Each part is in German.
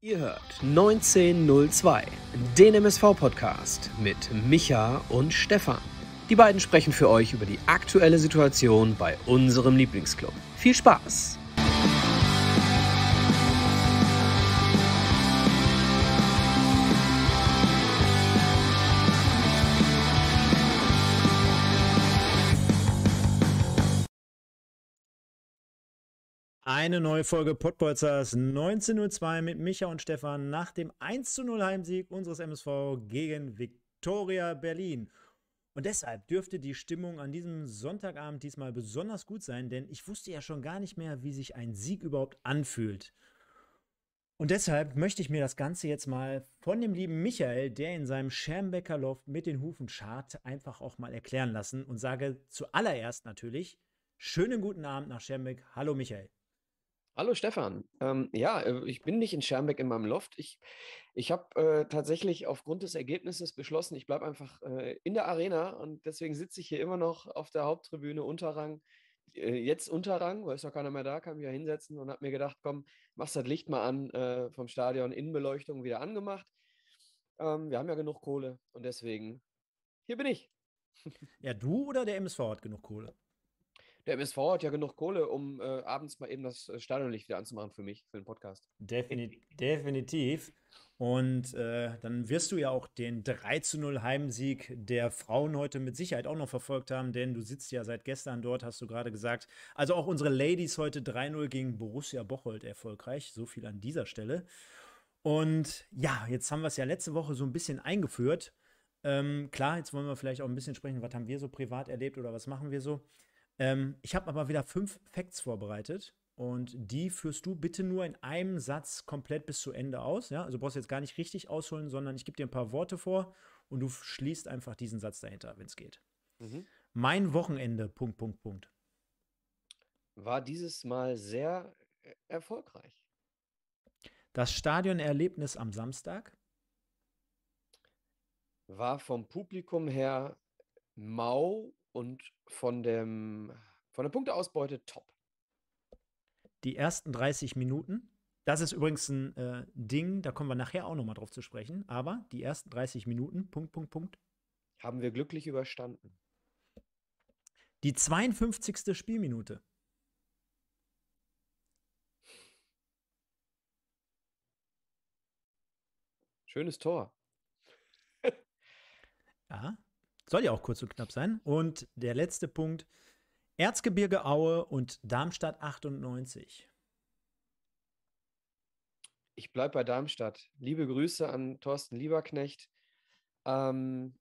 Ihr hört 1902, den MSV-Podcast mit Micha und Stefan. Die beiden sprechen für euch über die aktuelle Situation bei unserem Lieblingsclub. Viel Spaß! Eine neue Folge Pottbolzers 19.02 mit Micha und Stefan nach dem 1:0 Heimsieg unseres MSV gegen Viktoria Berlin. Und deshalb dürfte die Stimmung an diesem Sonntagabend diesmal besonders gut sein, denn ich wusste ja schon gar nicht mehr, wie sich ein Sieg überhaupt anfühlt. Und deshalb möchte ich mir das Ganze jetzt mal von dem lieben Michael, der in seinem Schermbecker Loft mit den Hufen scharrt, einfach auch mal erklären lassen und sage zuallererst natürlich, schönen guten Abend nach Schermbeck. Hallo Michael. Hallo Stefan. Ähm, ja, äh, ich bin nicht in Schermbeck in meinem Loft. Ich, ich habe äh, tatsächlich aufgrund des Ergebnisses beschlossen, ich bleibe einfach äh, in der Arena und deswegen sitze ich hier immer noch auf der Haupttribüne Unterrang. Äh, jetzt Unterrang, weil es doch keiner mehr da, kann mich ja hinsetzen und habe mir gedacht, komm, machst das Licht mal an äh, vom Stadion, Innenbeleuchtung wieder angemacht. Ähm, wir haben ja genug Kohle und deswegen, hier bin ich. Ja, du oder der MSV hat genug Kohle? der MSV hat ja genug Kohle, um äh, abends mal eben das äh, Stadionlicht wieder anzumachen für mich, für den Podcast. Defini definitiv. Und äh, dann wirst du ja auch den 3 zu 0 Heimsieg der Frauen heute mit Sicherheit auch noch verfolgt haben, denn du sitzt ja seit gestern dort, hast du gerade gesagt. Also auch unsere Ladies heute 3-0 gegen Borussia Bocholt erfolgreich. So viel an dieser Stelle. Und ja, jetzt haben wir es ja letzte Woche so ein bisschen eingeführt. Ähm, klar, jetzt wollen wir vielleicht auch ein bisschen sprechen, was haben wir so privat erlebt oder was machen wir so. Ähm, ich habe aber wieder fünf Facts vorbereitet und die führst du bitte nur in einem Satz komplett bis zu Ende aus. Ja? Also brauchst du jetzt gar nicht richtig ausholen, sondern ich gebe dir ein paar Worte vor und du schließt einfach diesen Satz dahinter, wenn es geht. Mhm. Mein Wochenende, Punkt, Punkt, Punkt. War dieses Mal sehr äh, erfolgreich. Das Stadionerlebnis am Samstag war vom Publikum her mau und von, dem, von der Punkteausbeute top. Die ersten 30 Minuten, das ist übrigens ein äh, Ding, da kommen wir nachher auch nochmal drauf zu sprechen, aber die ersten 30 Minuten, Punkt, Punkt, Punkt. Haben wir glücklich überstanden. Die 52. Spielminute. Schönes Tor. ja, soll ja auch kurz und knapp sein. Und der letzte Punkt: Erzgebirge Aue und Darmstadt 98. Ich bleibe bei Darmstadt. Liebe Grüße an Thorsten Lieberknecht. Ähm,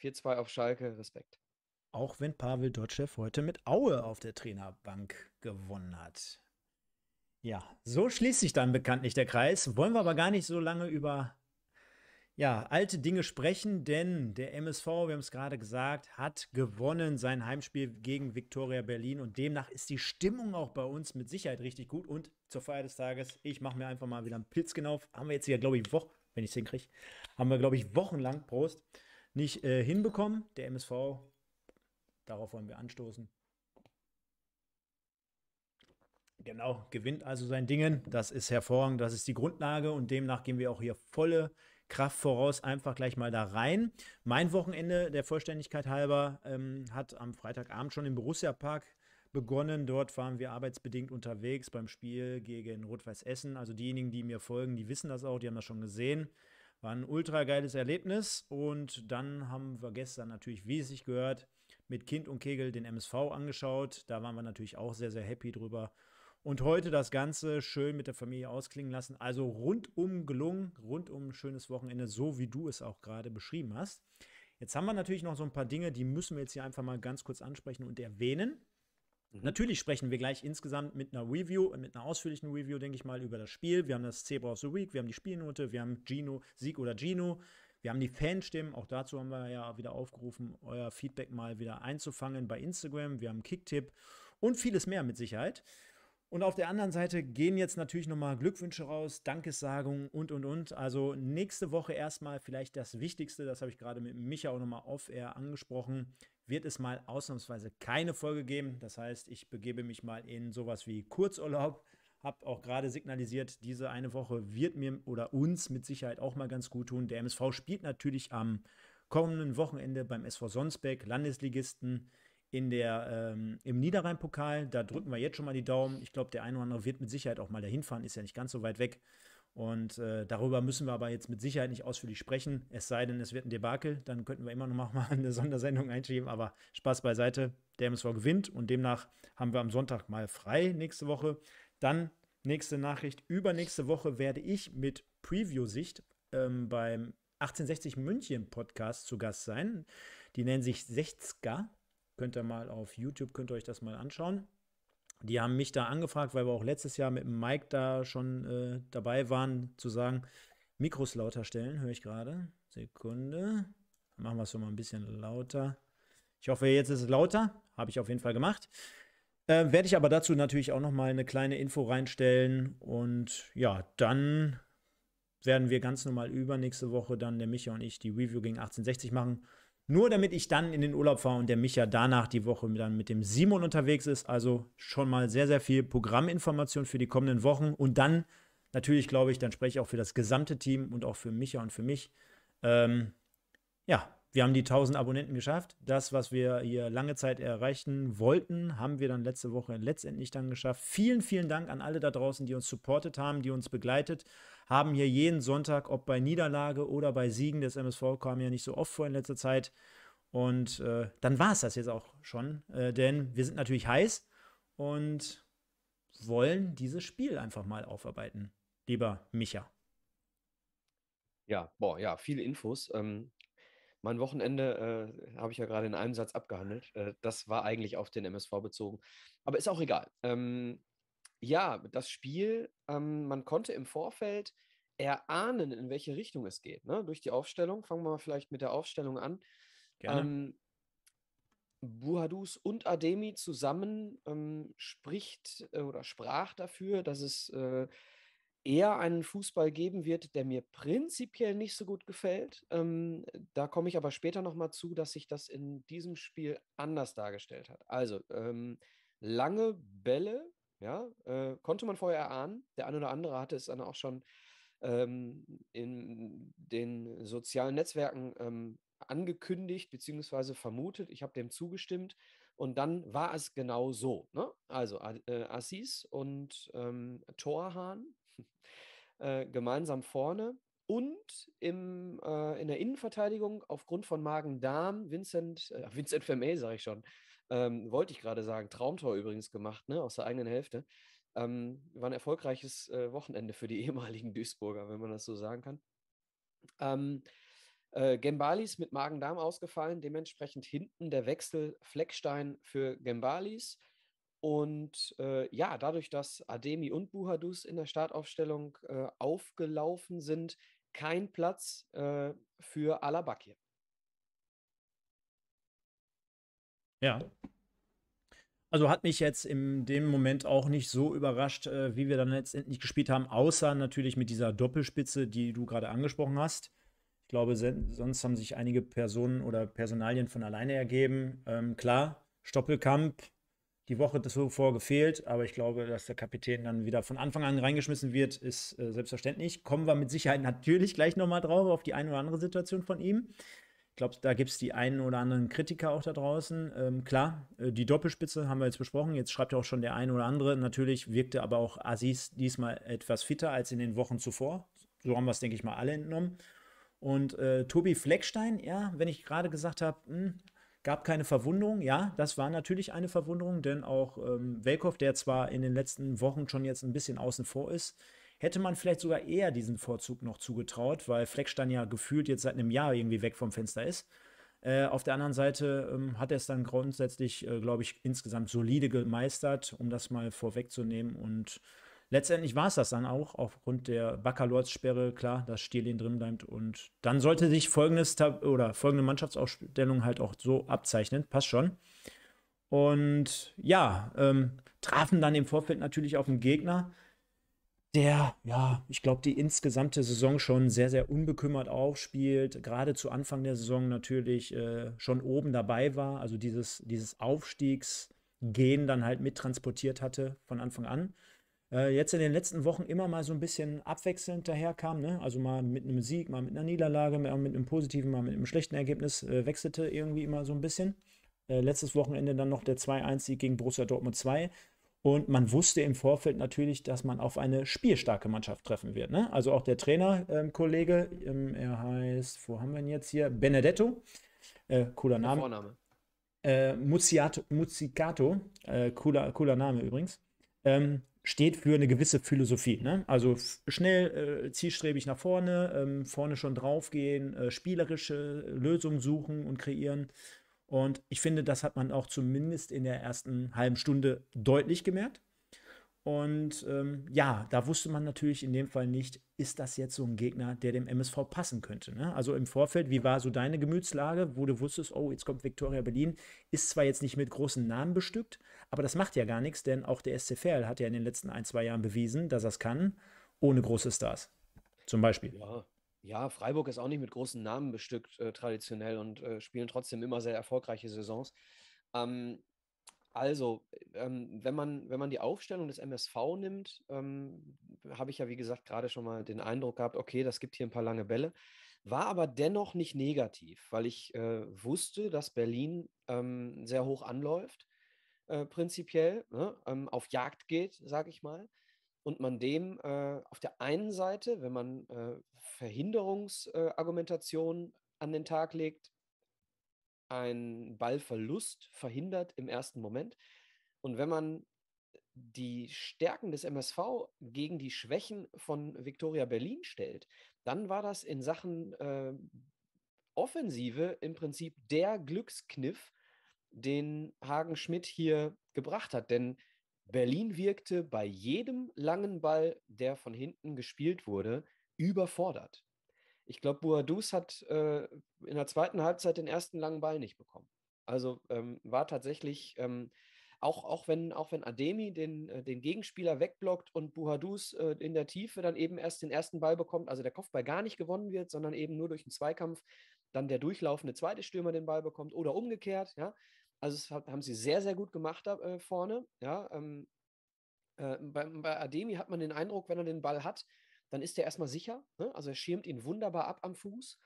4-2 auf Schalke, Respekt. Auch wenn Pavel Dotschew heute mit Aue auf der Trainerbank gewonnen hat. Ja, so schließt sich dann bekanntlich der Kreis. Wollen wir aber gar nicht so lange über ja, alte Dinge sprechen, denn der MSV, wir haben es gerade gesagt, hat gewonnen sein Heimspiel gegen Viktoria Berlin und demnach ist die Stimmung auch bei uns mit Sicherheit richtig gut und zur Feier des Tages, ich mache mir einfach mal wieder einen Pilz genau. Haben wir jetzt hier, glaube ich, Wochen, wenn ich es hinkriege, haben wir, glaube ich, wochenlang, Prost, nicht äh, hinbekommen. Der MSV, darauf wollen wir anstoßen. Genau, gewinnt also sein Dingen. Das ist hervorragend, das ist die Grundlage und demnach gehen wir auch hier volle Kraft voraus einfach gleich mal da rein. Mein Wochenende, der Vollständigkeit halber, ähm, hat am Freitagabend schon im Borussia Park begonnen. Dort waren wir arbeitsbedingt unterwegs beim Spiel gegen Rot-Weiß Essen. Also diejenigen, die mir folgen, die wissen das auch, die haben das schon gesehen. War ein ultra geiles Erlebnis. Und dann haben wir gestern natürlich, wie es sich gehört, mit Kind und Kegel den MSV angeschaut. Da waren wir natürlich auch sehr, sehr happy drüber. Und heute das Ganze schön mit der Familie ausklingen lassen. Also rundum gelungen, rundum ein schönes Wochenende, so wie du es auch gerade beschrieben hast. Jetzt haben wir natürlich noch so ein paar Dinge, die müssen wir jetzt hier einfach mal ganz kurz ansprechen und erwähnen. Mhm. Natürlich sprechen wir gleich insgesamt mit einer Review, äh, mit einer ausführlichen Review, denke ich mal, über das Spiel. Wir haben das Zebra of the Week, wir haben die Spielnote, wir haben Gino, Sieg oder Gino. Wir haben die Fanstimmen, auch dazu haben wir ja wieder aufgerufen, euer Feedback mal wieder einzufangen bei Instagram. Wir haben Kicktipp und vieles mehr mit Sicherheit. Und auf der anderen Seite gehen jetzt natürlich nochmal Glückwünsche raus, Dankessagungen und, und, und. Also nächste Woche erstmal vielleicht das Wichtigste, das habe ich gerade mit Micha auch nochmal off-air angesprochen, wird es mal ausnahmsweise keine Folge geben. Das heißt, ich begebe mich mal in sowas wie Kurzurlaub. Hab auch gerade signalisiert, diese eine Woche wird mir oder uns mit Sicherheit auch mal ganz gut tun. Der MSV spielt natürlich am kommenden Wochenende beim SV Sonsbeck, Landesligisten in der, ähm, im Niederrhein-Pokal. Da drücken wir jetzt schon mal die Daumen. Ich glaube, der eine oder andere wird mit Sicherheit auch mal dahin fahren, ist ja nicht ganz so weit weg. Und äh, darüber müssen wir aber jetzt mit Sicherheit nicht ausführlich sprechen. Es sei denn, es wird ein Debakel, dann könnten wir immer noch mal eine Sondersendung einschieben. Aber Spaß beiseite, der MSV gewinnt und demnach haben wir am Sonntag mal frei nächste Woche. Dann nächste Nachricht, übernächste Woche werde ich mit Preview-Sicht ähm, beim 1860 München Podcast zu Gast sein. Die nennen sich 60er Könnt ihr mal auf YouTube, könnt ihr euch das mal anschauen. Die haben mich da angefragt, weil wir auch letztes Jahr mit dem Mike da schon äh, dabei waren, zu sagen, Mikros lauter stellen, höre ich gerade. Sekunde. machen wir es schon mal ein bisschen lauter. Ich hoffe, jetzt ist es lauter. Habe ich auf jeden Fall gemacht. Äh, Werde ich aber dazu natürlich auch noch mal eine kleine Info reinstellen. Und ja, dann werden wir ganz normal übernächste Woche dann der Micha und ich die Review gegen 1860 machen. Nur damit ich dann in den Urlaub fahre und der Micha danach die Woche dann mit dem Simon unterwegs ist. Also schon mal sehr, sehr viel Programminformation für die kommenden Wochen. Und dann natürlich, glaube ich, dann spreche ich auch für das gesamte Team und auch für Micha und für mich. Ähm, ja, wir haben die 1000 Abonnenten geschafft. Das, was wir hier lange Zeit erreichen wollten, haben wir dann letzte Woche letztendlich dann geschafft. Vielen, vielen Dank an alle da draußen, die uns supportet haben, die uns begleitet haben. Hier jeden Sonntag, ob bei Niederlage oder bei Siegen des MSV, kam ja nicht so oft vor in letzter Zeit. Und äh, dann war es das jetzt auch schon, äh, denn wir sind natürlich heiß und wollen dieses Spiel einfach mal aufarbeiten, lieber Micha. Ja, boah, ja, viele Infos. Ähm, mein Wochenende äh, habe ich ja gerade in einem Satz abgehandelt. Äh, das war eigentlich auf den MSV bezogen. Aber ist auch egal. Ähm, ja, das Spiel, ähm, man konnte im Vorfeld erahnen, in welche Richtung es geht. Ne? Durch die Aufstellung. Fangen wir mal vielleicht mit der Aufstellung an. Gerne. Ähm, Buhadus und Ademi zusammen ähm, spricht äh, oder sprach dafür, dass es äh, eher einen Fußball geben wird, der mir prinzipiell nicht so gut gefällt. Ähm, da komme ich aber später nochmal zu, dass sich das in diesem Spiel anders dargestellt hat. Also ähm, lange Bälle, ja, äh, konnte man vorher erahnen. Der eine oder andere hatte es dann auch schon ähm, in den sozialen Netzwerken ähm, angekündigt bzw. vermutet. Ich habe dem zugestimmt und dann war es genau so. Ne? Also äh, Assis und ähm, Torhahn Äh, gemeinsam vorne. Und im, äh, in der Innenverteidigung aufgrund von Magen-Darm, Vincent, äh, Vincent Vermey, sage ich schon, ähm, wollte ich gerade sagen, Traumtor übrigens gemacht, ne, aus der eigenen Hälfte. Ähm, war ein erfolgreiches äh, Wochenende für die ehemaligen Duisburger, wenn man das so sagen kann. Ähm, äh, Gembalis mit Magen-Darm ausgefallen, dementsprechend hinten der Wechsel Fleckstein für Gembalis. Und äh, ja, dadurch, dass Ademi und Buhadus in der Startaufstellung äh, aufgelaufen sind, kein Platz äh, für Alabakir. Ja. Also hat mich jetzt in dem Moment auch nicht so überrascht, äh, wie wir dann letztendlich gespielt haben, außer natürlich mit dieser Doppelspitze, die du gerade angesprochen hast. Ich glaube, sonst haben sich einige Personen oder Personalien von alleine ergeben. Ähm, klar, Stoppelkamp die Woche zuvor gefehlt, aber ich glaube, dass der Kapitän dann wieder von Anfang an reingeschmissen wird, ist äh, selbstverständlich. Kommen wir mit Sicherheit natürlich gleich nochmal drauf, auf die eine oder andere Situation von ihm. Ich glaube, da gibt es die einen oder anderen Kritiker auch da draußen. Ähm, klar, äh, die Doppelspitze haben wir jetzt besprochen. Jetzt schreibt ja auch schon der eine oder andere. Natürlich wirkte aber auch Aziz diesmal etwas fitter als in den Wochen zuvor. So haben wir es, denke ich mal, alle entnommen. Und äh, Tobi Fleckstein, ja, wenn ich gerade gesagt habe, hm, gab keine Verwunderung. Ja, das war natürlich eine Verwunderung, denn auch ähm, der zwar in den letzten Wochen schon jetzt ein bisschen außen vor ist, hätte man vielleicht sogar eher diesen Vorzug noch zugetraut, weil Fleckstein ja gefühlt jetzt seit einem Jahr irgendwie weg vom Fenster ist. Äh, auf der anderen Seite ähm, hat er es dann grundsätzlich, äh, glaube ich, insgesamt solide gemeistert, um das mal vorwegzunehmen und letztendlich war es das dann auch, aufgrund der Baccalords-Sperre, klar, dass Stierlin drin bleibt. Und dann sollte sich folgendes oder folgende Mannschaftsausstellung halt auch so abzeichnen. Passt schon. Und ja, ähm, trafen dann im Vorfeld natürlich auf einen Gegner, der, ja, ich glaube, die insgesamte Saison schon sehr, sehr unbekümmert aufspielt. Gerade zu Anfang der Saison natürlich äh, schon oben dabei war. Also dieses, dieses Aufstiegsgehen dann halt mittransportiert hatte von Anfang an äh, jetzt in den letzten Wochen immer mal so ein bisschen abwechselnd daherkam. Ne? Also mal mit einem Sieg, mal mit einer Niederlage, mal mit einem positiven, mal mit einem schlechten Ergebnis, äh, wechselte irgendwie immer so ein bisschen. Äh, letztes Wochenende dann noch der 2-1-Sieg gegen Borussia Dortmund 2. Und man wusste im Vorfeld natürlich, dass man auf eine spielstarke Mannschaft treffen wird. Ne? Also auch der Trainerkollege, ähm, ähm, er heißt, wo haben wir ihn jetzt hier? Benedetto. Äh, cooler Name. Vorname. Äh, Muziato, Muzicato, äh, cooler, cooler Name übrigens. Ähm, steht für eine gewisse Philosophie. Ne? Also schnell, äh, zielstrebig nach vorne, ähm, vorne schon draufgehen, äh, spielerische Lösungen suchen und kreieren. Und ich finde, das hat man auch zumindest in der ersten halben Stunde deutlich gemerkt. Und ähm, ja, da wusste man natürlich in dem Fall nicht, ist das jetzt so ein Gegner, der dem MSV passen könnte. Ne? Also im Vorfeld, wie war so deine Gemütslage, wo du wusstest, oh, jetzt kommt Viktoria Berlin, ist zwar jetzt nicht mit großen Namen bestückt, aber das macht ja gar nichts, denn auch der SCFL hat ja in den letzten ein, zwei Jahren bewiesen, dass er es kann, ohne große Stars. Zum Beispiel. Ja. ja. Freiburg ist auch nicht mit großen Namen bestückt äh, traditionell und äh, spielen trotzdem immer sehr erfolgreiche Saisons. Ähm, also, ähm, wenn, man, wenn man die Aufstellung des MSV nimmt, ähm, habe ich ja, wie gesagt, gerade schon mal den Eindruck gehabt, okay, das gibt hier ein paar lange Bälle, war aber dennoch nicht negativ, weil ich äh, wusste, dass Berlin ähm, sehr hoch anläuft, äh, prinzipiell, ne, ähm, auf Jagd geht, sage ich mal. Und man dem äh, auf der einen Seite, wenn man äh, Verhinderungsargumentationen an den Tag legt, einen Ballverlust verhindert im ersten Moment. Und wenn man die Stärken des MSV gegen die Schwächen von Viktoria Berlin stellt, dann war das in Sachen äh, Offensive im Prinzip der Glückskniff, den Hagen Schmidt hier gebracht hat. Denn Berlin wirkte bei jedem langen Ball, der von hinten gespielt wurde, überfordert. Ich glaube, Boadus hat äh, in der zweiten Halbzeit den ersten langen Ball nicht bekommen. Also ähm, war tatsächlich, ähm, auch, auch, wenn, auch wenn Ademi den, äh, den Gegenspieler wegblockt und Buhadus äh, in der Tiefe dann eben erst den ersten Ball bekommt, also der Kopfball gar nicht gewonnen wird, sondern eben nur durch einen Zweikampf dann der durchlaufende zweite Stürmer den Ball bekommt oder umgekehrt, ja. Also das haben sie sehr, sehr gut gemacht da äh, vorne, ja. Ähm, äh, bei, bei Ademi hat man den Eindruck, wenn er den Ball hat, dann ist der erstmal sicher. Ne? Also er schirmt ihn wunderbar ab am Fuß.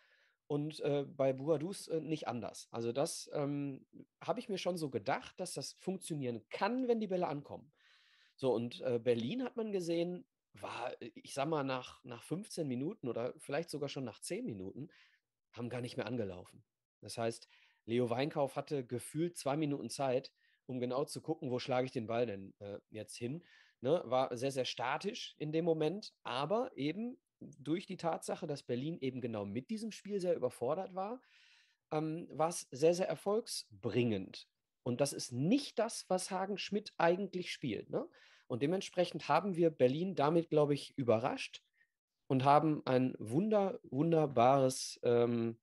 Und äh, bei Buadus äh, nicht anders. Also das ähm, habe ich mir schon so gedacht, dass das funktionieren kann, wenn die Bälle ankommen. So, und äh, Berlin hat man gesehen, war, äh, ich sag mal, nach, nach 15 Minuten oder vielleicht sogar schon nach 10 Minuten, haben gar nicht mehr angelaufen. Das heißt, Leo Weinkauf hatte gefühlt zwei Minuten Zeit, um genau zu gucken, wo schlage ich den Ball denn äh, jetzt hin ne, war sehr, sehr statisch in dem Moment, aber eben durch die Tatsache, dass Berlin eben genau mit diesem Spiel sehr überfordert war, ähm, war es sehr, sehr erfolgsbringend. Und das ist nicht das, was Hagen Schmidt eigentlich spielt. Ne? Und dementsprechend haben wir Berlin damit, glaube ich, überrascht und haben ein wunder, wunderbares, ähm,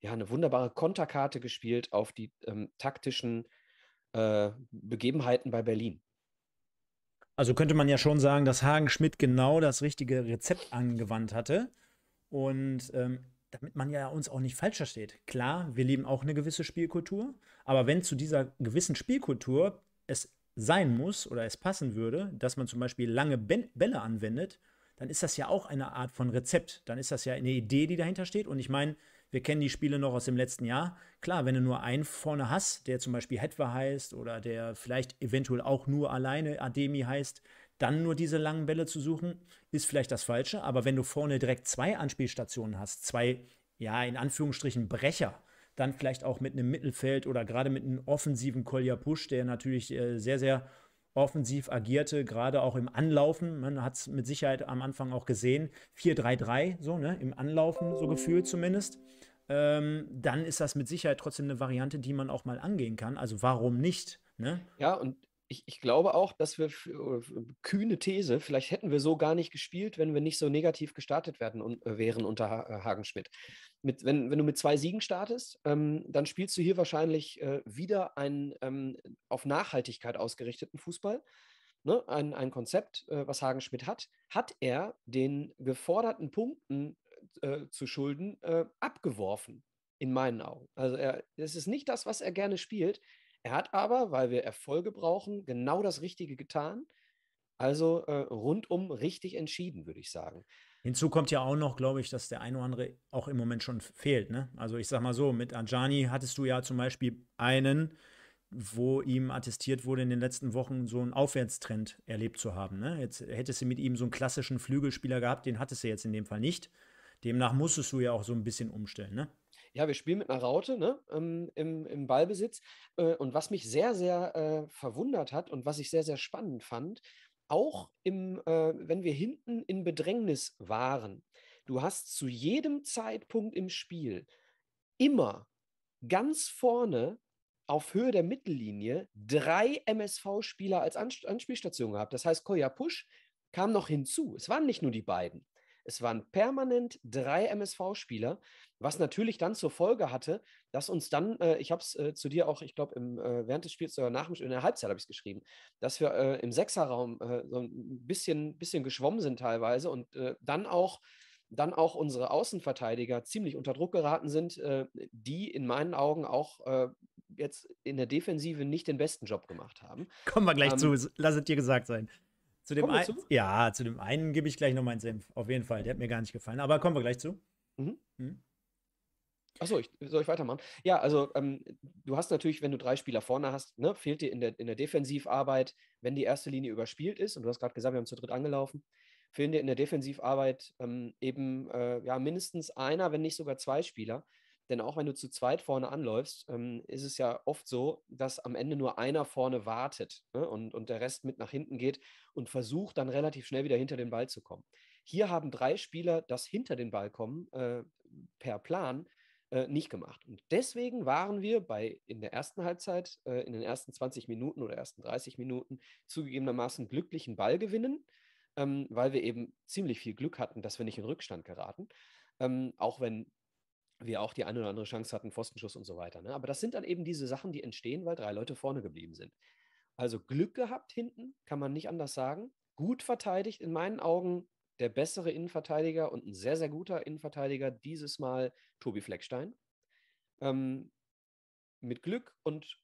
ja, eine wunderbare Konterkarte gespielt auf die ähm, taktischen äh, Begebenheiten bei Berlin. Also könnte man ja schon sagen, dass Hagen Schmidt genau das richtige Rezept angewandt hatte. Und ähm, damit man ja uns auch nicht falsch versteht. Klar, wir lieben auch eine gewisse Spielkultur, aber wenn zu dieser gewissen Spielkultur es sein muss oder es passen würde, dass man zum Beispiel lange Bälle anwendet, dann ist das ja auch eine Art von Rezept. Dann ist das ja eine Idee, die dahinter steht. Und ich meine, wir kennen die Spiele noch aus dem letzten Jahr. Klar, wenn du nur einen vorne hast, der zum Beispiel Hetwa heißt oder der vielleicht eventuell auch nur alleine Ademi heißt, dann nur diese langen Bälle zu suchen, ist vielleicht das Falsche. Aber wenn du vorne direkt zwei Anspielstationen hast, zwei, ja, in Anführungsstrichen Brecher, dann vielleicht auch mit einem Mittelfeld oder gerade mit einem offensiven Kolja Push, der natürlich äh, sehr, sehr offensiv agierte, gerade auch im Anlaufen. Man hat es mit Sicherheit am Anfang auch gesehen. 4-3-3, so, ne? Im Anlaufen, so gefühlt zumindest. Ähm, dann ist das mit Sicherheit trotzdem eine Variante, die man auch mal angehen kann. Also warum nicht? Ne? Ja, und ich, ich, glaube auch, dass wir, kühne These, vielleicht hätten wir so gar nicht gespielt, wenn wir nicht so negativ gestartet werden und, äh, wären unter ha äh, Hagenschmidt. Mit, wenn, wenn, du mit zwei Siegen startest, ähm, dann spielst du hier wahrscheinlich äh, wieder einen ähm, auf Nachhaltigkeit ausgerichteten Fußball. Ne? Ein, ein Konzept, äh, was Hagenschmidt hat, hat er den geforderten Punkten äh, zu schulden äh, abgeworfen, in meinen Augen. Also er, das ist nicht das, was er gerne spielt. Er hat aber, weil wir Erfolge brauchen, genau das Richtige getan. Also äh, rundum richtig entschieden, würde ich sagen. Hinzu kommt ja auch noch, glaube ich, dass der eine oder andere auch im Moment schon fehlt. Ne? Also ich sag mal so, mit Ajani hattest du ja zum Beispiel einen, wo ihm attestiert wurde, in den letzten Wochen so einen Aufwärtstrend erlebt zu haben. Ne? Jetzt hättest du mit ihm so einen klassischen Flügelspieler gehabt, den hattest du jetzt in dem Fall nicht. Demnach musstest du ja auch so ein bisschen umstellen. Ne? ja, wir spielen mit einer Raute ne, ähm, im, im Ballbesitz. Äh, und was mich sehr, sehr äh, verwundert hat und was ich sehr, sehr spannend fand, auch im, äh, wenn wir hinten in Bedrängnis waren, du hast zu jedem Zeitpunkt im Spiel immer ganz vorne auf Höhe der Mittellinie drei MSV-Spieler als Anspielstation gehabt. Das heißt, Koya Push kam noch hinzu. Es waren nicht nur die beiden. Es waren permanent drei MSV-Spieler, was natürlich dann zur Folge hatte, dass uns dann, äh, ich habe es äh, zu dir auch, ich glaube, äh, während des Spiels oder nach dem Spiel, in der Halbzeit habe ich es geschrieben, dass wir äh, im Sechserraum äh, so ein bisschen, bisschen geschwommen sind teilweise und äh, dann auch dann auch unsere Außenverteidiger ziemlich unter Druck geraten sind, die in meinen Augen auch jetzt in der Defensive nicht den besten Job gemacht haben. Kommen wir gleich ähm, zu, lass es dir gesagt sein. Zu dem einen, zu? ja, zu dem einen gebe ich gleich noch meinen Senf. Auf jeden Fall, der hat mir gar nicht gefallen. Aber kommen wir gleich zu. Mhm. Mhm. Achso, ich, soll ich weitermachen? Ja, also ähm, du hast natürlich, wenn du drei Spieler vorne hast, ne, fehlt dir in der, in der Defensivarbeit, wenn die erste Linie überspielt ist, und du hast gerade gesagt, wir haben zu dritt angelaufen, fehlen dir in der Defensivarbeit ähm, eben äh, ja, mindestens einer, wenn nicht sogar zwei Spieler, denn auch wenn du zu zweit vorne anläufst, ähm, ist es ja oft so, dass am Ende nur einer vorne wartet ne? und, und der Rest mit nach hinten geht und versucht dann relativ schnell wieder hinter den Ball zu kommen. Hier haben drei Spieler das hinter den Ball kommen äh, per Plan äh, nicht gemacht. Und deswegen waren wir bei in der ersten Halbzeit, äh, in den ersten 20 Minuten oder ersten 30 Minuten zugegebenermaßen glücklichen Ballgewinnen, ähm, weil wir eben ziemlich viel Glück hatten, dass wir nicht in Rückstand geraten. Ähm, auch wenn wir auch die eine oder andere Chance hatten, Pfostenschuss und so weiter. Ne? Aber das sind dann eben diese Sachen, die entstehen, weil drei Leute vorne geblieben sind. Also Glück gehabt hinten, kann man nicht anders sagen. Gut verteidigt, in meinen Augen der bessere Innenverteidiger und ein sehr, sehr guter Innenverteidiger, dieses Mal Tobi Fleckstein. Ähm, mit Glück und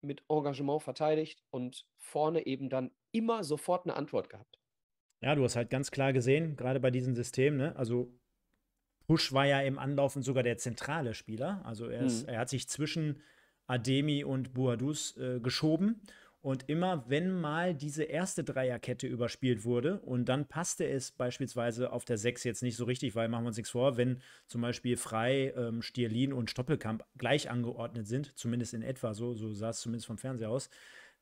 mit Engagement verteidigt und vorne eben dann immer sofort eine Antwort gehabt. Ja, du hast halt ganz klar gesehen, gerade bei diesem System, ne? also Busch war ja im Anlaufen sogar der zentrale Spieler. Also er, ist, mhm. er hat sich zwischen Ademi und Buadus äh, geschoben. Und immer wenn mal diese erste Dreierkette überspielt wurde und dann passte es beispielsweise auf der 6 jetzt nicht so richtig, weil machen wir uns nichts vor, wenn zum Beispiel Frei, ähm, Stierlin und Stoppelkamp gleich angeordnet sind, zumindest in etwa so, so sah es zumindest vom Fernseher aus,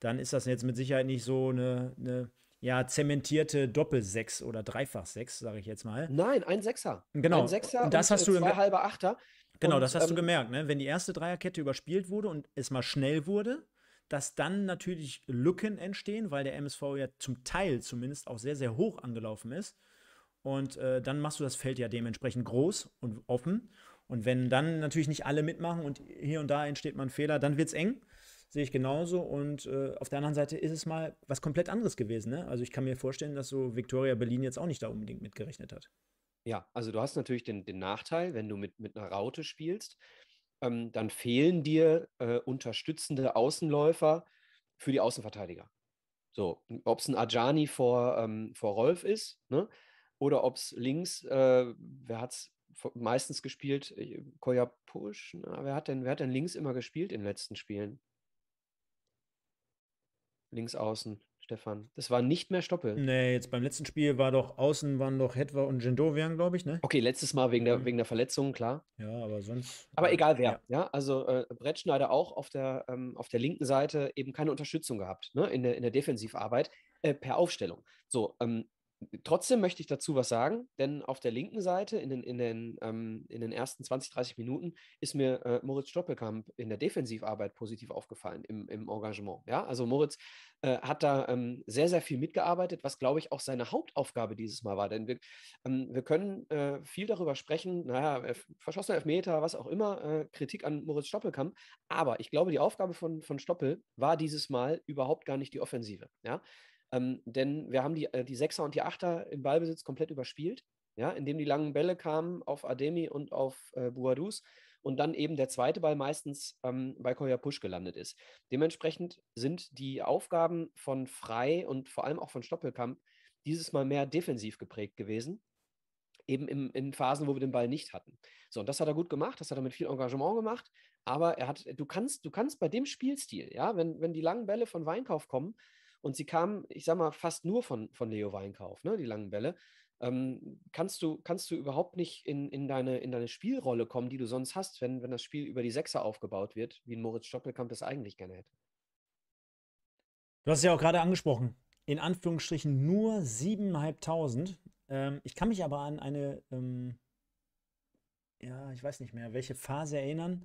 dann ist das jetzt mit Sicherheit nicht so eine, eine ja, zementierte Doppel-Sechs oder Dreifach-Sechs, sage ich jetzt mal. Nein, ein Sechser. Genau. Ein Sechser und das und, hast äh, du zwei halbe Achter. Genau, und, das hast ähm, du gemerkt, ne? Wenn die erste Dreierkette überspielt wurde und es mal schnell wurde, dass dann natürlich Lücken entstehen, weil der MSV ja zum Teil zumindest auch sehr, sehr hoch angelaufen ist. Und äh, dann machst du das Feld ja dementsprechend groß und offen. Und wenn dann natürlich nicht alle mitmachen und hier und da entsteht mal ein Fehler, dann wird es eng sehe ich genauso. Und äh, auf der anderen Seite ist es mal was komplett anderes gewesen. Ne? Also ich kann mir vorstellen, dass so Victoria Berlin jetzt auch nicht da unbedingt mitgerechnet hat. Ja, also du hast natürlich den, den Nachteil, wenn du mit, mit einer Raute spielst, ähm, dann fehlen dir äh, unterstützende Außenläufer für die Außenverteidiger. So, ob es ein Ajani vor, ähm, vor Rolf ist, ne? oder ob es links, äh, wer hat es meistens gespielt? Äh, Koya Push, na, wer, hat denn, wer hat denn links immer gespielt in den letzten Spielen? links außen, Stefan. Das war nicht mehr Stoppel. Nee, jetzt beim letzten Spiel war doch außen waren doch Hetwa und Gendovian, glaube ich, ne? Okay, letztes Mal wegen der, mhm. wegen der Verletzung, klar. Ja, aber sonst. Aber egal wer, ja. ja also äh, Brettschneider auch auf der, ähm, auf der linken Seite eben keine Unterstützung gehabt, ne? In der, in der Defensivarbeit äh, per Aufstellung. So, ähm, Trotzdem möchte ich dazu was sagen, denn auf der linken Seite in den, in den, ähm, in den ersten 20, 30 Minuten ist mir äh, Moritz Stoppelkamp in der Defensivarbeit positiv aufgefallen im, im Engagement. Ja? Also Moritz äh, hat da ähm, sehr, sehr viel mitgearbeitet, was, glaube ich, auch seine Hauptaufgabe dieses Mal war. Denn wir, ähm, wir können äh, viel darüber sprechen, naja, verschossener Elfmeter, was auch immer, äh, Kritik an Moritz Stoppelkamp. Aber ich glaube, die Aufgabe von, von Stoppel war dieses Mal überhaupt gar nicht die Offensive. Ja? Ähm, denn wir haben die, äh, die Sechser und die Achter im Ballbesitz komplett überspielt, ja, indem die langen Bälle kamen auf Ademi und auf äh, Buadus und dann eben der zweite Ball meistens ähm, bei Koya Push gelandet ist. Dementsprechend sind die Aufgaben von Frei und vor allem auch von Stoppelkamp dieses Mal mehr defensiv geprägt gewesen, eben im, in Phasen, wo wir den Ball nicht hatten. So, und das hat er gut gemacht, das hat er mit viel Engagement gemacht, aber er hat, du kannst, du kannst bei dem Spielstil, ja, wenn, wenn die langen Bälle von Weinkauf kommen, und sie kamen, ich sag mal, fast nur von, von Leo Weinkauf, ne, die langen Bälle. Ähm, kannst, du, kannst du überhaupt nicht in, in, deine, in deine Spielrolle kommen, die du sonst hast, wenn, wenn das Spiel über die Sechser aufgebaut wird, wie ein Moritz Stoppelkamp das eigentlich gerne hätte? Du hast es ja auch gerade angesprochen. In Anführungsstrichen nur 7.500. Ähm, ich kann mich aber an eine, ähm, ja, ich weiß nicht mehr, welche Phase erinnern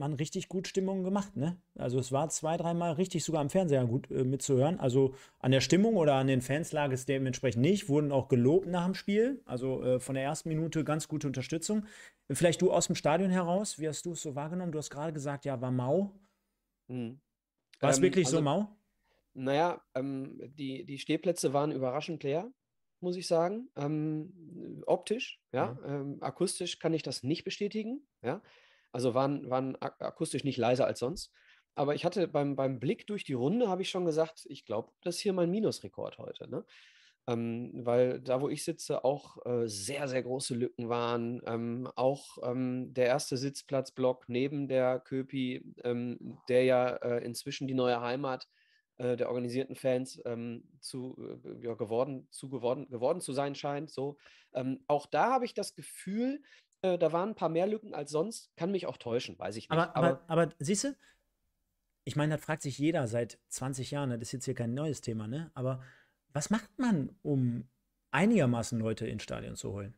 man richtig gut Stimmung gemacht, ne? Also es war zwei, dreimal richtig sogar am Fernseher gut äh, mitzuhören. Also an der Stimmung oder an den Fans lag es dementsprechend nicht, wurden auch gelobt nach dem Spiel. Also äh, von der ersten Minute ganz gute Unterstützung. Vielleicht du aus dem Stadion heraus, wie hast du es so wahrgenommen? Du hast gerade gesagt, ja, war mau. Mhm. War es ähm, wirklich also, so mau? Naja, ähm, die, die Stehplätze waren überraschend leer muss ich sagen. Ähm, optisch, ja, ja. Ähm, akustisch kann ich das nicht bestätigen, ja. Also waren, waren akustisch nicht leiser als sonst. Aber ich hatte beim, beim Blick durch die Runde, habe ich schon gesagt, ich glaube, das ist hier mein Minusrekord heute. Ne? Ähm, weil da, wo ich sitze, auch äh, sehr, sehr große Lücken waren. Ähm, auch ähm, der erste Sitzplatzblock neben der Köpi, ähm, der ja äh, inzwischen die neue Heimat äh, der organisierten Fans ähm, zu, äh, ja, geworden, zu geworden, geworden zu sein scheint. So. Ähm, auch da habe ich das Gefühl, äh, da waren ein paar mehr Lücken als sonst. Kann mich auch täuschen, weiß ich nicht. Aber, aber, aber, aber siehst du, ich meine, das fragt sich jeder seit 20 Jahren. Das ist jetzt hier kein neues Thema, ne? Aber was macht man, um einigermaßen Leute ins Stadion zu holen?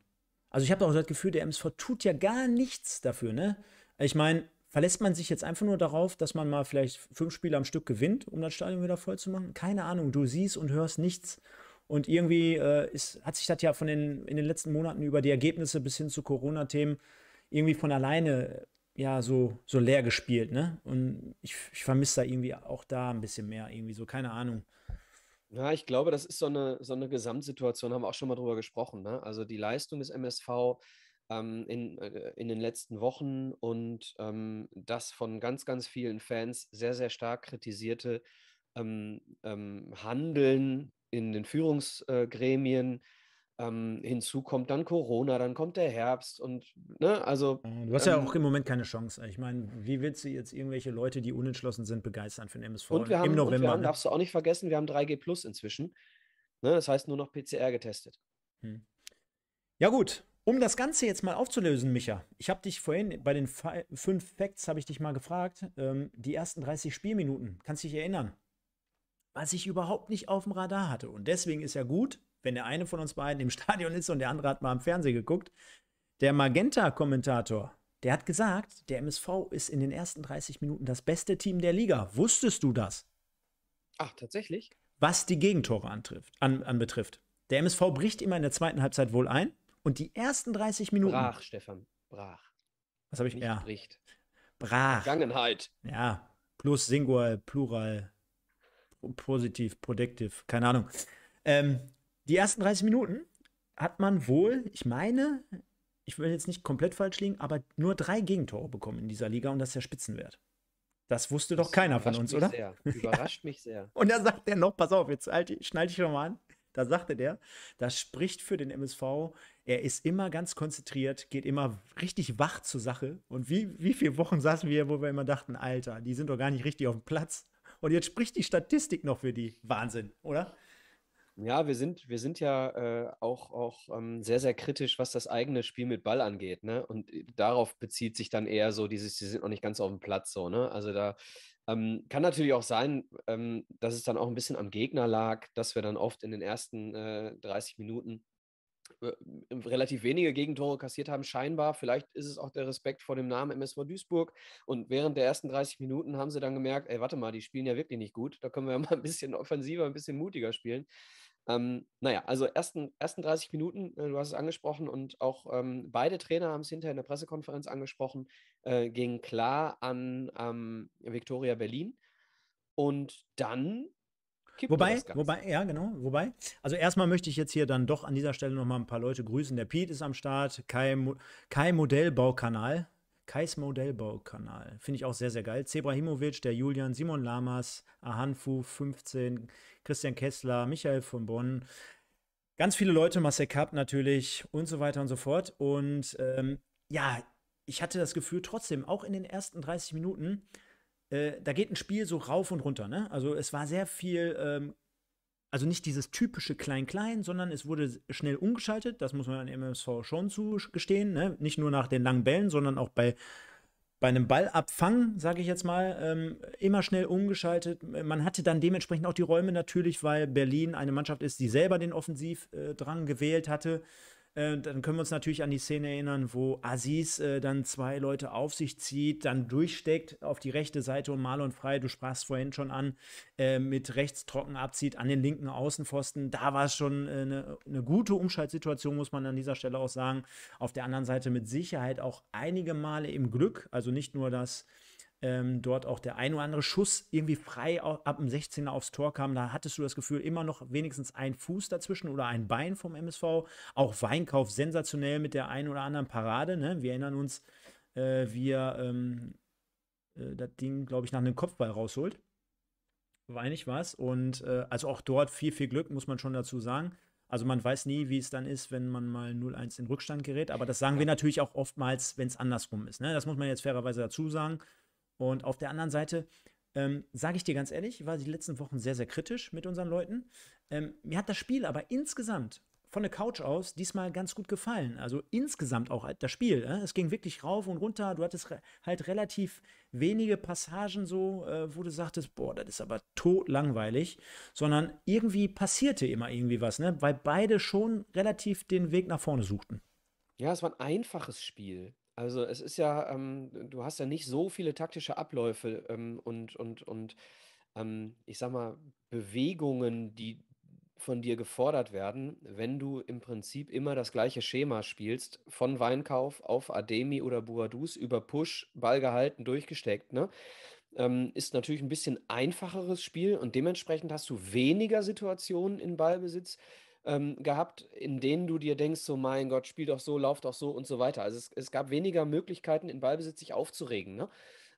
Also ich habe auch das Gefühl, der MSV tut ja gar nichts dafür, ne? Ich meine, verlässt man sich jetzt einfach nur darauf, dass man mal vielleicht fünf Spiele am Stück gewinnt, um das Stadion wieder voll zu machen? Keine Ahnung, du siehst und hörst nichts. Und irgendwie äh, ist, hat sich das ja von den, in den letzten Monaten über die Ergebnisse bis hin zu Corona-Themen irgendwie von alleine ja so, so leer gespielt, ne? Und ich, ich vermisse da irgendwie auch da ein bisschen mehr, irgendwie so, keine Ahnung. Ja, ich glaube, das ist so eine, so eine Gesamtsituation, haben wir auch schon mal drüber gesprochen. Ne? Also die Leistung des MSV ähm, in, äh, in den letzten Wochen und ähm, das von ganz, ganz vielen Fans sehr, sehr stark kritisierte ähm, ähm Handeln in den Führungsgremien. Ähm, hinzu kommt dann Corona, dann kommt der Herbst und ne, also. Äh, du hast ja ähm auch im Moment keine Chance. Ich meine, wie willst du jetzt irgendwelche Leute, die unentschlossen sind, begeistern für den MSV und wir haben, im November? Und wir haben, ne? darfst du auch nicht vergessen, wir haben 3G Plus inzwischen. Ne, das heißt nur noch PCR getestet. Hm. Ja, gut. Um das Ganze jetzt mal aufzulösen, Micha, ich habe dich vorhin bei den fünf Facts habe ich dich mal gefragt, ähm, die ersten 30 Spielminuten, kannst du dich erinnern? was ich überhaupt nicht auf dem Radar hatte. Und deswegen ist ja gut, wenn der eine von uns beiden im Stadion ist und der andere hat mal am Fernsehen geguckt. Der Magenta-Kommentator, der hat gesagt, der MSV ist in den ersten 30 Minuten das beste Team der Liga. Wusstest du das? Ach, tatsächlich? Was die Gegentore antrifft, an, anbetrifft. Der MSV bricht immer in der zweiten Halbzeit wohl ein und die ersten 30 Minuten. Brach, Stefan, brach. Was habe ich? Nicht ja. bricht. Brach. Vergangenheit. Ja, plus Singular, Plural, positiv, productive, keine Ahnung. Ähm, die ersten 30 Minuten hat man wohl, ich meine, ich will jetzt nicht komplett falsch liegen, aber nur drei Gegentore bekommen in dieser Liga und das ist der Spitzenwert. Das wusste doch keiner von uns, oder? Sehr. Überrascht mich sehr. und da sagt er noch, pass auf, jetzt halt schneide ich nochmal an. Da sagte der, das spricht für den MSV. Er ist immer ganz konzentriert, geht immer richtig wach zur Sache. Und wie, wie viele Wochen saßen wir, wo wir immer dachten, Alter, die sind doch gar nicht richtig auf dem Platz. Und jetzt spricht die Statistik noch für die. Wahnsinn, oder? Ja, wir sind, wir sind ja äh, auch, auch ähm, sehr, sehr kritisch, was das eigene Spiel mit Ball angeht. Ne? Und äh, darauf bezieht sich dann eher so dieses, die sind noch nicht ganz auf dem Platz so. Ne? Also da ähm, kann natürlich auch sein, ähm, dass es dann auch ein bisschen am Gegner lag, dass wir dann oft in den ersten äh, 30 Minuten äh, äh, relativ wenige Gegentore kassiert haben, scheinbar. Vielleicht ist es auch der Respekt vor dem Namen MSV Duisburg. Und während der ersten 30 Minuten haben sie dann gemerkt, ey, warte mal, die spielen ja wirklich nicht gut. Da können wir ja mal ein bisschen offensiver, ein bisschen mutiger spielen. Ähm, naja, also ersten, ersten 30 Minuten, äh, du hast es angesprochen und auch ähm, beide Trainer haben es hinterher in der Pressekonferenz angesprochen, äh, ging klar an ähm, Viktoria Berlin. Und dann kippt wobei, das Ganze. Wobei, ja, genau. Wobei, also erstmal möchte ich jetzt hier dann doch an dieser Stelle nochmal ein paar Leute grüßen. Der Piet ist am Start, Kai, Mo Kai Modellbaukanal. Kais Modellbaukanal. Finde ich auch sehr, sehr geil. Zebrahimovic, der Julian, Simon Lamas, Ahanfu 15, Christian Kessler, Michael von Bonn. Ganz viele Leute, Marcel Kapp natürlich und so weiter und so fort. Und ähm, ja, ich hatte das Gefühl trotzdem, auch in den ersten 30 Minuten, äh, da geht ein Spiel so rauf und runter. Ne? Also es war sehr viel, ähm, also nicht dieses typische Klein-Klein, sondern es wurde schnell umgeschaltet. Das muss man an MSV schon zugestehen. Ne? Nicht nur nach den langen Bällen, sondern auch bei bei einem Ballabfang, sage ich jetzt mal, ähm, immer schnell umgeschaltet. Äh, man hatte dann dementsprechend auch die Räume natürlich, weil Berlin eine Mannschaft ist, die selber den Offensivdrang äh, gewählt hatte. Äh, dann können wir uns natürlich an die Szene erinnern, wo Aziz äh, dann zwei Leute auf sich zieht, dann durchsteckt auf die rechte Seite und Marlon frei, du sprachst vorhin schon an, äh, mit rechts trocken abzieht an den linken Außenpfosten. Da war es schon äh, ne, eine ne gute Umschaltsituation, muss man an dieser Stelle auch sagen. Auf der anderen Seite mit Sicherheit auch einige Male im Glück, also nicht nur das ähm, dort auch der ein oder andere Schuss irgendwie frei ab dem 16er aufs Tor kam. Da hattest du das Gefühl, immer noch wenigstens ein Fuß dazwischen oder ein Bein vom MSV. Auch Weinkauf sensationell mit der einen oder anderen Parade. Ne? Wir erinnern uns, äh, wie er ähm, äh, das Ding, glaube ich, nach einem Kopfball rausholt. Weinig war was. Und äh, also auch dort viel, viel Glück, muss man schon dazu sagen. Also man weiß nie, wie es dann ist, wenn man mal 0-1 in Rückstand gerät. Aber das sagen wir natürlich auch oftmals, wenn es andersrum ist. Ne? Das muss man jetzt fairerweise dazu sagen. Und auf der anderen Seite, ähm, sage ich dir ganz ehrlich, ich war die letzten Wochen sehr, sehr kritisch mit unseren Leuten. Ähm, mir hat das Spiel aber insgesamt von der Couch aus diesmal ganz gut gefallen. Also insgesamt auch halt das Spiel. Äh? Es ging wirklich rauf und runter. Du hattest re halt relativ wenige Passagen so, äh, wo du sagtest, boah, das ist aber tot langweilig. Sondern irgendwie passierte immer irgendwie was, ne? weil beide schon relativ den Weg nach vorne suchten. Ja, es war ein einfaches Spiel. Also es ist ja, ähm, du hast ja nicht so viele taktische Abläufe ähm, und, und, und ähm, ich sag mal, Bewegungen, die von dir gefordert werden, wenn du im Prinzip immer das gleiche Schema spielst, von Weinkauf auf Ademi oder Buadus über Push, Ball gehalten, durchgesteckt, ne? Ähm, ist natürlich ein bisschen einfacheres Spiel und dementsprechend hast du weniger Situationen in Ballbesitz, ähm, gehabt, in denen du dir denkst, so mein Gott, spiel doch so, lauf doch so und so weiter. Also es, es gab weniger Möglichkeiten, in Ballbesitz sich aufzuregen, ne?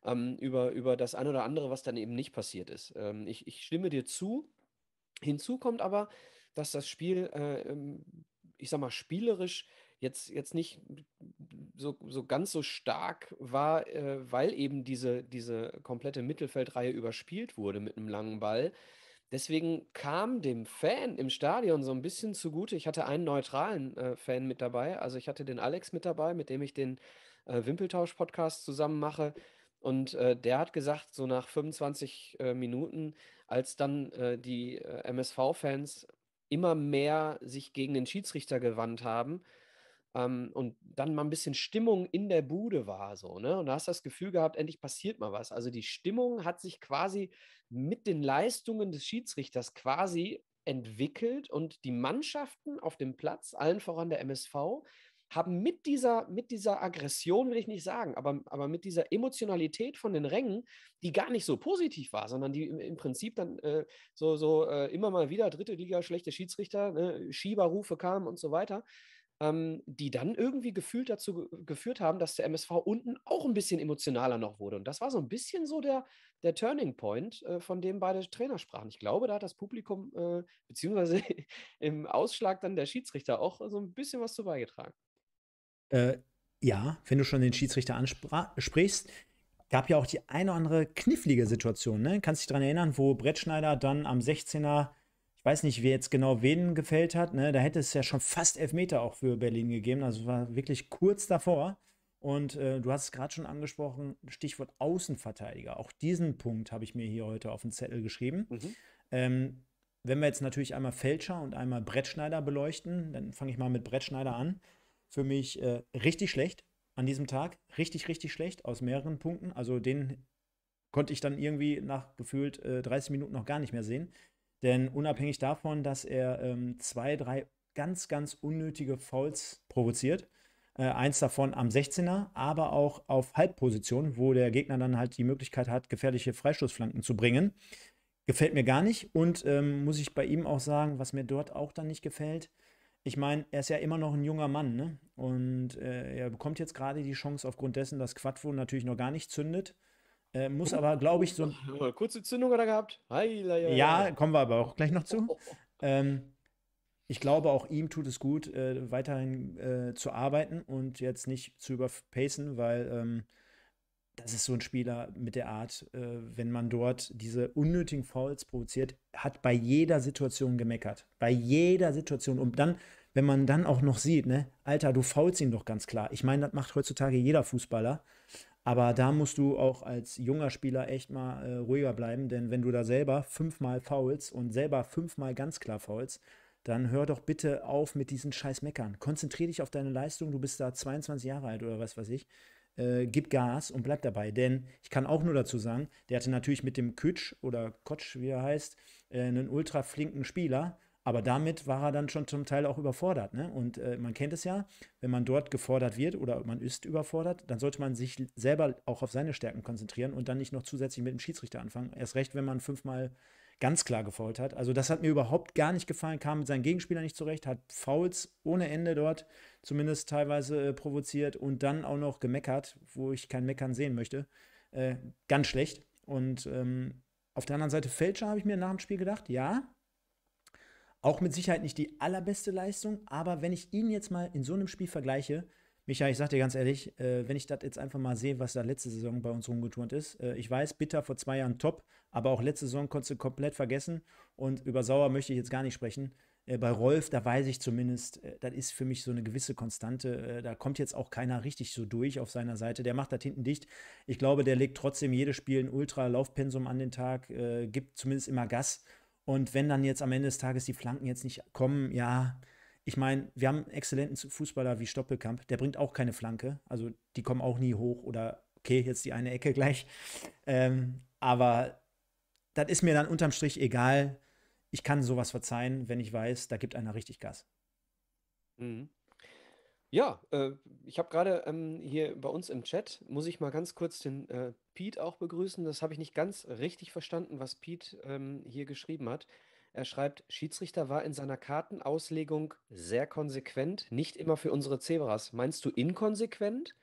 ähm, über, über das ein oder andere, was dann eben nicht passiert ist. Ähm, ich, ich stimme dir zu. Hinzu kommt aber, dass das Spiel, äh, ähm, ich sag mal, spielerisch jetzt, jetzt nicht so, so ganz so stark war, äh, weil eben diese, diese komplette Mittelfeldreihe überspielt wurde mit einem langen Ball. Deswegen kam dem Fan im Stadion so ein bisschen zugute. Ich hatte einen neutralen äh, Fan mit dabei. Also ich hatte den Alex mit dabei, mit dem ich den äh, Wimpeltausch-Podcast zusammen mache. Und äh, der hat gesagt, so nach 25 äh, Minuten, als dann äh, die äh, MSV-Fans immer mehr sich gegen den Schiedsrichter gewandt haben, ähm, und dann mal ein bisschen Stimmung in der Bude war so, ne? Und da hast du das Gefühl gehabt, endlich passiert mal was. Also die Stimmung hat sich quasi mit den Leistungen des Schiedsrichters quasi entwickelt und die Mannschaften auf dem Platz, allen voran der MSV, haben mit dieser, mit dieser Aggression, will ich nicht sagen, aber, aber mit dieser Emotionalität von den Rängen, die gar nicht so positiv war, sondern die im, im Prinzip dann äh, so, so äh, immer mal wieder dritte Liga, schlechte Schiedsrichter, ne, Schieberrufe kamen und so weiter, ähm, die dann irgendwie gefühlt dazu äh, geführt haben, dass der MSV unten auch ein bisschen emotionaler noch wurde. Und das war so ein bisschen so der, der Turning Point, äh, von dem beide Trainer sprachen. Ich glaube, da hat das Publikum, äh, beziehungsweise im Ausschlag dann der Schiedsrichter auch so ein bisschen was zu beigetragen. Äh, ja, wenn du schon den Schiedsrichter ansprichst, gab ja auch die eine oder andere knifflige Situation. Ne? Kannst dich daran erinnern, wo Brettschneider dann am 16er ich weiß nicht, wer jetzt genau wen gefällt hat. Ne? Da hätte es ja schon fast Elfmeter auch für Berlin gegeben. Also war wirklich kurz davor. Und äh, du hast es gerade schon angesprochen, Stichwort Außenverteidiger. Auch diesen Punkt habe ich mir hier heute auf den Zettel geschrieben. Mhm. Ähm, wenn wir jetzt natürlich einmal Fälscher und einmal Brettschneider beleuchten, dann fange ich mal mit Brettschneider an. Für mich äh, richtig schlecht an diesem Tag. Richtig, richtig schlecht aus mehreren Punkten. Also den konnte ich dann irgendwie nach gefühlt äh, 30 Minuten noch gar nicht mehr sehen. Denn unabhängig davon, dass er ähm, zwei, drei ganz, ganz unnötige Fouls provoziert, äh, eins davon am 16er, aber auch auf Halbposition, wo der Gegner dann halt die Möglichkeit hat, gefährliche Freistoßflanken zu bringen. Gefällt mir gar nicht und ähm, muss ich bei ihm auch sagen, was mir dort auch dann nicht gefällt. Ich meine, er ist ja immer noch ein junger Mann ne? und äh, er bekommt jetzt gerade die Chance aufgrund dessen, dass Quadvo natürlich noch gar nicht zündet äh, muss aber, glaube ich, so. Kurze Zündung oder gehabt? Heileiei. Ja, kommen wir aber auch gleich noch zu. Ähm, ich glaube, auch ihm tut es gut, äh, weiterhin äh, zu arbeiten und jetzt nicht zu überpacen, weil ähm, das ist so ein Spieler mit der Art, äh, wenn man dort diese unnötigen Fouls provoziert, hat bei jeder Situation gemeckert. Bei jeder Situation. Und dann, wenn man dann auch noch sieht, ne, Alter, du faulst ihn doch ganz klar. Ich meine, das macht heutzutage jeder Fußballer. Aber da musst du auch als junger Spieler echt mal äh, ruhiger bleiben, denn wenn du da selber fünfmal faulst und selber fünfmal ganz klar faulst, dann hör doch bitte auf mit diesen scheiß Meckern. Konzentrier dich auf deine Leistung, du bist da 22 Jahre alt oder was weiß ich. Äh, gib Gas und bleib dabei. Denn ich kann auch nur dazu sagen, der hatte natürlich mit dem Kütsch oder Kotsch, wie er heißt, äh, einen ultra flinken Spieler, aber damit war er dann schon zum Teil auch überfordert. Ne? Und äh, man kennt es ja, wenn man dort gefordert wird oder man ist überfordert, dann sollte man sich selber auch auf seine Stärken konzentrieren und dann nicht noch zusätzlich mit dem Schiedsrichter anfangen. Erst recht, wenn man fünfmal ganz klar gefault hat. Also das hat mir überhaupt gar nicht gefallen, kam mit seinen Gegenspielern nicht zurecht, hat Fouls ohne Ende dort zumindest teilweise äh, provoziert und dann auch noch gemeckert, wo ich kein Meckern sehen möchte. Äh, ganz schlecht. Und ähm, auf der anderen Seite Fälscher habe ich mir nach dem Spiel gedacht, ja, auch mit Sicherheit nicht die allerbeste Leistung, aber wenn ich ihn jetzt mal in so einem Spiel vergleiche, Michael, ich sag dir ganz ehrlich, äh, wenn ich das jetzt einfach mal sehe, was da letzte Saison bei uns rumgeturnt ist, äh, ich weiß, Bitter vor zwei Jahren top, aber auch letzte Saison konntest du komplett vergessen und über Sauer möchte ich jetzt gar nicht sprechen. Äh, bei Rolf, da weiß ich zumindest, äh, das ist für mich so eine gewisse Konstante. Äh, da kommt jetzt auch keiner richtig so durch auf seiner Seite. Der macht das hinten dicht. Ich glaube, der legt trotzdem jedes Spiel ein Ultra-Laufpensum an den Tag, äh, gibt zumindest immer Gas und wenn dann jetzt am Ende des Tages die Flanken jetzt nicht kommen, ja, ich meine, wir haben einen exzellenten Fußballer wie Stoppelkamp, der bringt auch keine Flanke. Also die kommen auch nie hoch oder okay, jetzt die eine Ecke gleich. Ähm, aber das ist mir dann unterm Strich egal. Ich kann sowas verzeihen, wenn ich weiß, da gibt einer richtig Gas. Mhm. Ja, äh, ich habe gerade ähm, hier bei uns im Chat, muss ich mal ganz kurz den äh, Pete auch begrüßen. Das habe ich nicht ganz richtig verstanden, was Pete ähm, hier geschrieben hat. Er schreibt, Schiedsrichter war in seiner Kartenauslegung sehr konsequent, nicht immer für unsere Zebras. Meinst du inkonsequent?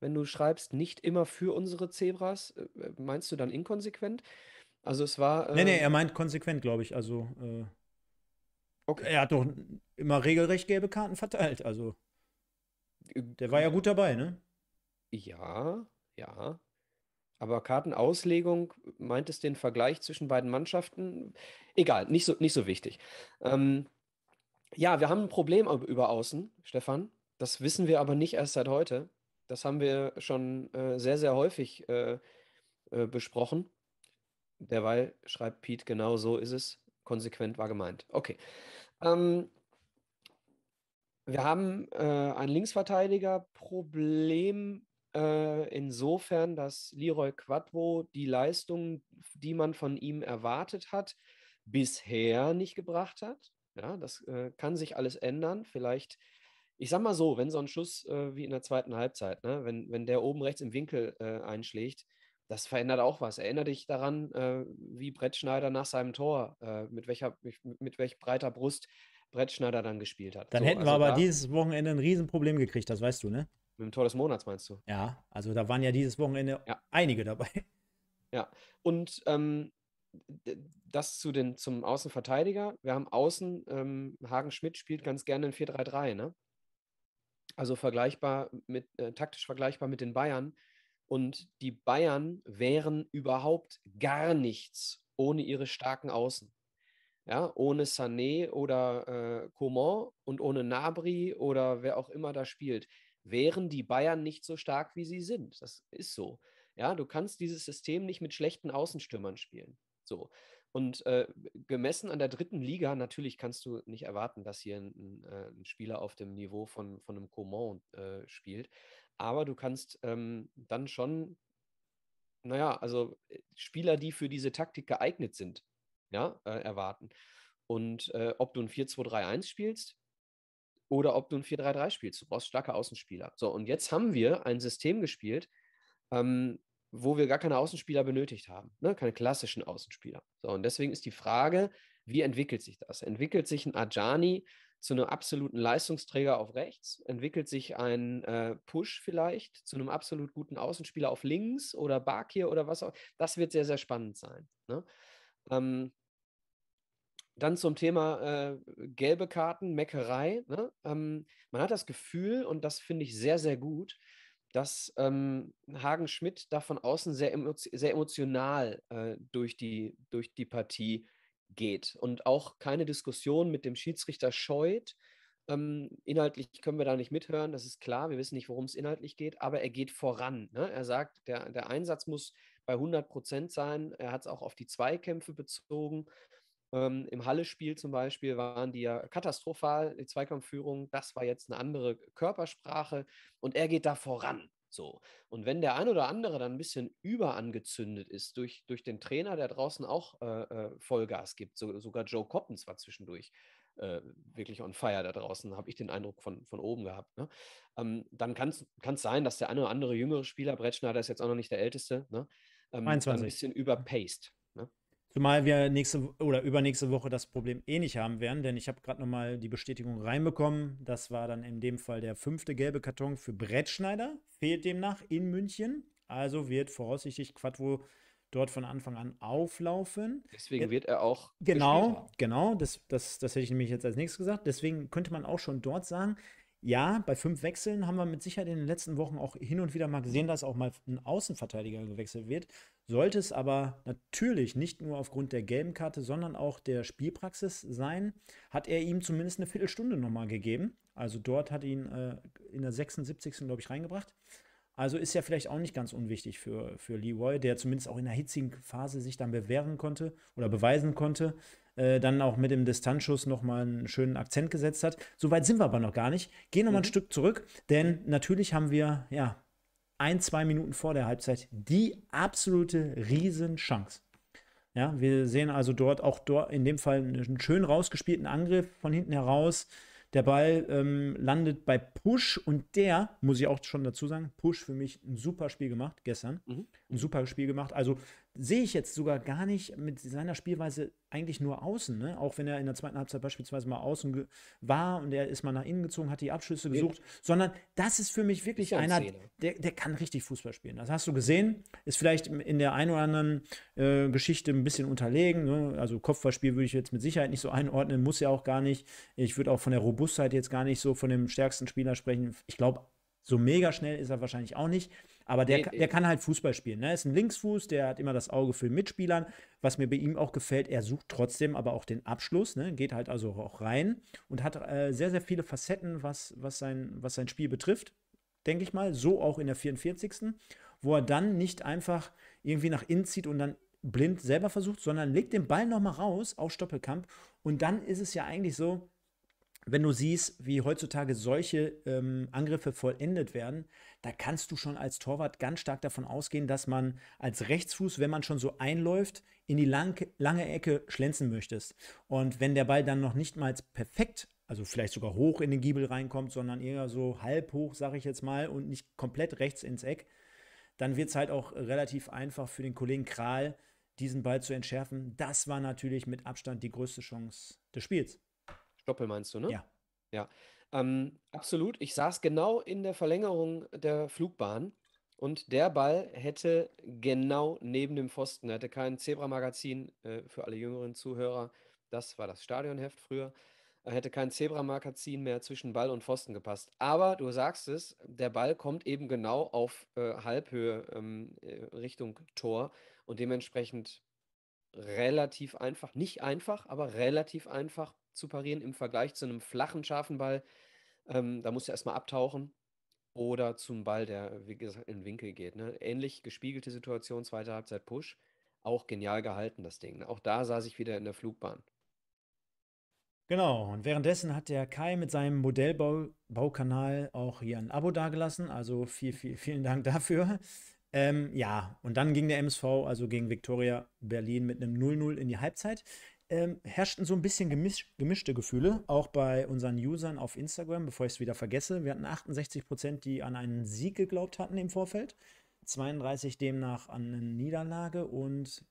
Wenn du schreibst, nicht immer für unsere Zebras, äh, meinst du dann inkonsequent? Also es war. Äh, nee, nee, ähm er meint konsequent, glaube ich. Also. Äh, okay. Er hat doch immer regelrecht gelbe Karten verteilt, also. Der war ja gut dabei, ne? Ja, ja. Aber Kartenauslegung, meint es den Vergleich zwischen beiden Mannschaften? Egal, nicht so, nicht so wichtig. Ähm, ja, wir haben ein Problem über Außen, Stefan. Das wissen wir aber nicht erst seit heute. Das haben wir schon äh, sehr, sehr häufig äh, äh, besprochen. Derweil schreibt Pete, genau so ist es. Konsequent war gemeint. Okay. Ähm, wir haben äh, ein Linksverteidiger-Problem äh, insofern, dass Leroy Quadvo die Leistung, die man von ihm erwartet hat, bisher nicht gebracht hat. Ja, das äh, kann sich alles ändern. Vielleicht, ich sag mal so, wenn so ein Schuss äh, wie in der zweiten Halbzeit, ne, wenn, wenn der oben rechts im Winkel äh, einschlägt, das verändert auch was. Erinner dich daran, äh, wie Brett Schneider nach seinem Tor, mit, welcher, mit, mit welch breiter Brust Brettschneider dann gespielt hat. Dann so, hätten wir also aber dieses Wochenende ein Riesenproblem gekriegt, das weißt du, ne? Mit dem Tor des Monats meinst du? Ja, also da waren ja dieses Wochenende ja. einige dabei. Ja, und ähm, das zu den, zum Außenverteidiger. Wir haben außen, ähm, Hagen Schmidt spielt ganz gerne in 4-3-3, ne? Also vergleichbar mit, äh, taktisch vergleichbar mit den Bayern. Und die Bayern wären überhaupt gar nichts ohne ihre starken Außen. Ja, ohne Sané oder äh, Coman und ohne Nabri oder wer auch immer da spielt, wären die Bayern nicht so stark, wie sie sind. Das ist so. Ja, du kannst dieses System nicht mit schlechten Außenstürmern spielen. So. Und äh, gemessen an der dritten Liga, natürlich kannst du nicht erwarten, dass hier ein, ein äh, Spieler auf dem Niveau von, von einem Coman äh, spielt. Aber du kannst ähm, dann schon, naja, also äh, Spieler, die für diese Taktik geeignet sind, ja, ne, äh, erwarten. Und äh, ob du ein 4-2-3-1 spielst oder ob du ein 4-3-3 spielst, du brauchst starke Außenspieler. So, und jetzt haben wir ein System gespielt, ähm, wo wir gar keine Außenspieler benötigt haben, ne? keine klassischen Außenspieler. So, und deswegen ist die Frage, wie entwickelt sich das? Entwickelt sich ein Ajani zu einem absoluten Leistungsträger auf rechts? Entwickelt sich ein äh, Push vielleicht zu einem absolut guten Außenspieler auf links oder Bakir oder was auch? Das wird sehr, sehr spannend sein. Ne? Ähm, dann zum Thema äh, gelbe Karten, Meckerei. Ne? Ähm, man hat das Gefühl, und das finde ich sehr, sehr gut, dass ähm, Hagen Schmidt da von außen sehr, emo sehr emotional äh, durch, die, durch die Partie geht und auch keine Diskussion mit dem Schiedsrichter scheut. Ähm, inhaltlich können wir da nicht mithören, das ist klar, wir wissen nicht, worum es inhaltlich geht, aber er geht voran. Ne? Er sagt, der, der Einsatz muss bei 100 Prozent sein. Er hat es auch auf die Zweikämpfe bezogen. Ähm, Im Halle-Spiel zum Beispiel waren die ja katastrophal, die Zweikampfführung. Das war jetzt eine andere Körpersprache und er geht da voran. So. Und wenn der ein oder andere dann ein bisschen überangezündet ist durch, durch den Trainer, der draußen auch äh, äh Vollgas gibt, so, sogar Joe Coppens war zwischendurch äh, wirklich on fire da draußen, habe ich den Eindruck von, von oben gehabt. Ne? Ähm, dann kann es sein, dass der eine oder andere jüngere Spieler, Brettschneider ist jetzt auch noch nicht der Älteste, ne? ähm, ein bisschen überpaced. Ne? Zumal wir nächste oder übernächste Woche das Problem eh nicht haben werden, denn ich habe gerade nochmal die Bestätigung reinbekommen. Das war dann in dem Fall der fünfte gelbe Karton für Brettschneider, fehlt demnach in München. Also wird voraussichtlich Quattro dort von Anfang an auflaufen. Deswegen wird er auch. Genau, genau, das, das, das hätte ich nämlich jetzt als nächstes gesagt. Deswegen könnte man auch schon dort sagen, ja, bei fünf Wechseln haben wir mit Sicherheit in den letzten Wochen auch hin und wieder mal gesehen, dass auch mal ein Außenverteidiger gewechselt wird. Sollte es aber natürlich nicht nur aufgrund der gelben Karte, sondern auch der Spielpraxis sein, hat er ihm zumindest eine Viertelstunde nochmal gegeben. Also dort hat ihn äh, in der 76. glaube ich reingebracht. Also ist ja vielleicht auch nicht ganz unwichtig für, für Leroy, der zumindest auch in der hitzigen Phase sich dann bewähren konnte oder beweisen konnte, äh, dann auch mit dem Distanzschuss nochmal einen schönen Akzent gesetzt hat. Soweit sind wir aber noch gar nicht. Gehen nochmal mhm. ein Stück zurück, denn natürlich haben wir, ja, ein, zwei Minuten vor der Halbzeit die absolute Riesenchance. Ja, wir sehen also dort auch dort in dem Fall einen schön rausgespielten Angriff von hinten heraus. Der Ball ähm, landet bei Push und der, muss ich auch schon dazu sagen, Push für mich ein super Spiel gemacht gestern. Mhm. Ein super Spiel gemacht. Also sehe ich jetzt sogar gar nicht mit seiner Spielweise eigentlich nur außen, ne? auch wenn er in der zweiten Halbzeit beispielsweise mal außen war und er ist mal nach innen gezogen, hat die Abschlüsse gesucht, Wirklich? sondern das ist für mich wirklich einer, der, der kann richtig Fußball spielen. Das hast du gesehen, ist vielleicht in der einen oder anderen äh, Geschichte ein bisschen unterlegen, ne? also Kopfballspiel würde ich jetzt mit Sicherheit nicht so einordnen, muss ja auch gar nicht. Ich würde auch von der Robustheit jetzt gar nicht so von dem stärksten Spieler sprechen. Ich glaube, so mega schnell ist er wahrscheinlich auch nicht. Aber der, der kann halt Fußball spielen. Ne? Ist ein Linksfuß, der hat immer das Auge für Mitspielern. Was mir bei ihm auch gefällt, er sucht trotzdem aber auch den Abschluss, ne? geht halt also auch rein und hat äh, sehr, sehr viele Facetten, was, was, sein, was sein Spiel betrifft, denke ich mal. So auch in der 44. Wo er dann nicht einfach irgendwie nach innen zieht und dann blind selber versucht, sondern legt den Ball nochmal raus auf Stoppelkamp. Und dann ist es ja eigentlich so, wenn du siehst, wie heutzutage solche ähm, Angriffe vollendet werden, da kannst du schon als Torwart ganz stark davon ausgehen, dass man als Rechtsfuß, wenn man schon so einläuft, in die lang, lange Ecke schlenzen möchtest. Und wenn der Ball dann noch nicht mal perfekt, also vielleicht sogar hoch in den Giebel reinkommt, sondern eher so halb hoch, sage ich jetzt mal, und nicht komplett rechts ins Eck, dann wird es halt auch relativ einfach für den Kollegen Kral, diesen Ball zu entschärfen. Das war natürlich mit Abstand die größte Chance des Spiels. Doppel meinst du, ne? Ja. Ja, ähm, absolut. Ich saß genau in der Verlängerung der Flugbahn und der Ball hätte genau neben dem Pfosten, hätte kein Zebra-Magazin äh, für alle jüngeren Zuhörer, das war das Stadionheft früher, hätte kein Zebra-Magazin mehr zwischen Ball und Pfosten gepasst. Aber du sagst es, der Ball kommt eben genau auf äh, Halbhöhe ähm, äh, Richtung Tor und dementsprechend relativ einfach, nicht einfach, aber relativ einfach zu parieren im Vergleich zu einem flachen, scharfen Ball. Ähm, da musst du erstmal abtauchen. Oder zum Ball, der, wie gesagt, in den Winkel geht. Ne? Ähnlich gespiegelte Situation, zweite Halbzeit Push. Auch genial gehalten, das Ding. Ne? Auch da saß ich wieder in der Flugbahn. Genau, und währenddessen hat der Kai mit seinem Modellbaukanal auch hier ein Abo dagelassen. Also viel, viel, vielen Dank dafür. Ähm, ja, und dann ging der MSV, also gegen Viktoria Berlin, mit einem 0-0 in die Halbzeit ähm, herrschten so ein bisschen gemisch, gemischte Gefühle, auch bei unseren Usern auf Instagram, bevor ich es wieder vergesse. Wir hatten 68 Prozent, die an einen Sieg geglaubt hatten im Vorfeld, 32 demnach an eine Niederlage und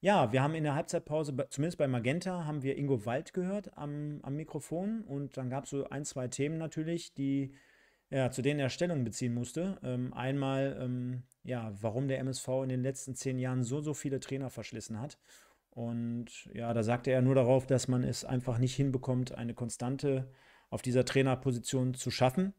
ja, wir haben in der Halbzeitpause, zumindest bei Magenta, haben wir Ingo Wald gehört am, am Mikrofon und dann gab es so ein, zwei Themen natürlich, die ja, zu denen er Stellung beziehen musste. Ähm, einmal, ähm, ja, warum der MSV in den letzten zehn Jahren so, so viele Trainer verschlissen hat und ja, da sagte er nur darauf, dass man es einfach nicht hinbekommt, eine Konstante auf dieser Trainerposition zu schaffen.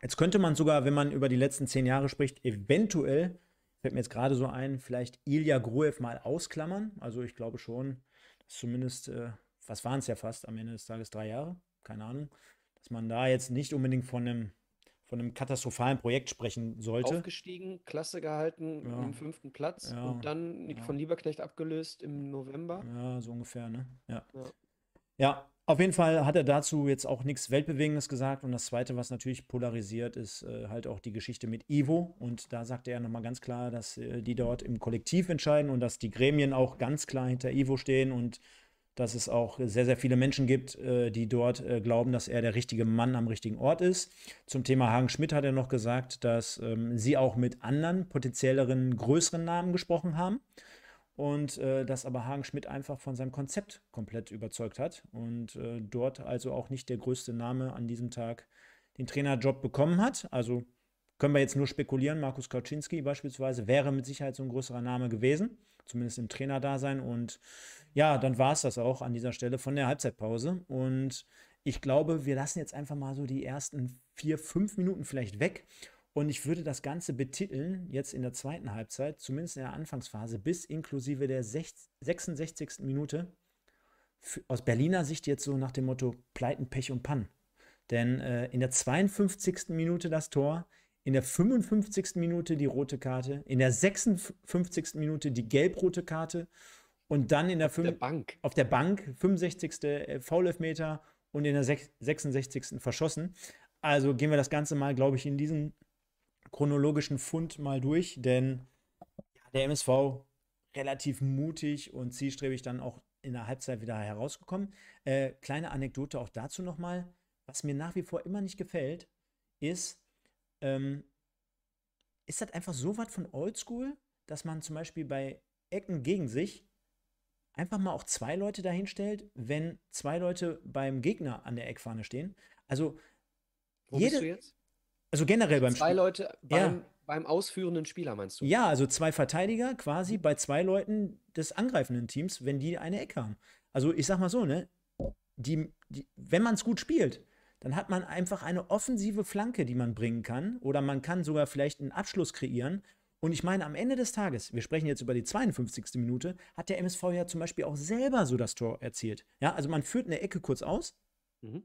Jetzt könnte man sogar, wenn man über die letzten zehn Jahre spricht, eventuell, fällt mir jetzt gerade so ein, vielleicht Ilya Gruev mal ausklammern. Also ich glaube schon, dass zumindest, äh, was waren es ja fast am Ende des Tages, drei Jahre, keine Ahnung, dass man da jetzt nicht unbedingt von einem von einem katastrophalen Projekt sprechen sollte. Aufgestiegen, Klasse gehalten, ja. im fünften Platz ja. und dann ja. von Lieberknecht abgelöst im November. Ja, so ungefähr, ne? Ja. ja. auf jeden Fall hat er dazu jetzt auch nichts Weltbewegendes gesagt. Und das Zweite, was natürlich polarisiert, ist äh, halt auch die Geschichte mit Ivo. Und da sagte er nochmal ganz klar, dass äh, die dort im Kollektiv entscheiden und dass die Gremien auch ganz klar hinter Ivo stehen und dass es auch sehr, sehr viele Menschen gibt, äh, die dort äh, glauben, dass er der richtige Mann am richtigen Ort ist. Zum Thema Hagen Schmidt hat er noch gesagt, dass ähm, sie auch mit anderen potenzielleren, größeren Namen gesprochen haben und äh, dass aber Hagen Schmidt einfach von seinem Konzept komplett überzeugt hat und äh, dort also auch nicht der größte Name an diesem Tag den Trainerjob bekommen hat. Also können wir jetzt nur spekulieren, Markus Kauczynski beispielsweise wäre mit Sicherheit so ein größerer Name gewesen zumindest im Trainerdasein. Und ja, dann war es das auch an dieser Stelle von der Halbzeitpause. Und ich glaube, wir lassen jetzt einfach mal so die ersten vier, fünf Minuten vielleicht weg. Und ich würde das Ganze betiteln, jetzt in der zweiten Halbzeit, zumindest in der Anfangsphase, bis inklusive der 66. Minute, aus Berliner Sicht jetzt so nach dem Motto Pleiten, Pech und Pann. Denn äh, in der 52. Minute das Tor, in der 55. Minute die rote Karte, in der 56. Minute die gelb-rote Karte und dann in der, auf der Bank. Auf der Bank, 65. Äh, Foul-Elfmeter und in der 66. verschossen. Also gehen wir das Ganze mal, glaube ich, in diesen chronologischen Fund mal durch, denn der MSV relativ mutig und zielstrebig dann auch in der Halbzeit wieder herausgekommen. Äh, kleine Anekdote auch dazu nochmal. Was mir nach wie vor immer nicht gefällt, ist, ähm, ist das einfach so was von Oldschool, dass man zum Beispiel bei Ecken gegen sich einfach mal auch zwei Leute dahin stellt, wenn zwei Leute beim Gegner an der Eckfahne stehen. Also Wo jede, bist du jetzt? Also generell beim also Zwei Spiel. Leute beim, ja. beim ausführenden Spieler meinst du? Ja, also zwei Verteidiger quasi mhm. bei zwei Leuten des angreifenden Teams, wenn die eine Ecke haben. Also ich sag mal so, ne? Die, die wenn man es gut spielt, dann hat man einfach eine offensive Flanke, die man bringen kann. Oder man kann sogar vielleicht einen Abschluss kreieren. Und ich meine, am Ende des Tages, wir sprechen jetzt über die 52. Minute, hat der MSV ja zum Beispiel auch selber so das Tor erzielt. Ja, also man führt eine Ecke kurz aus. Mhm.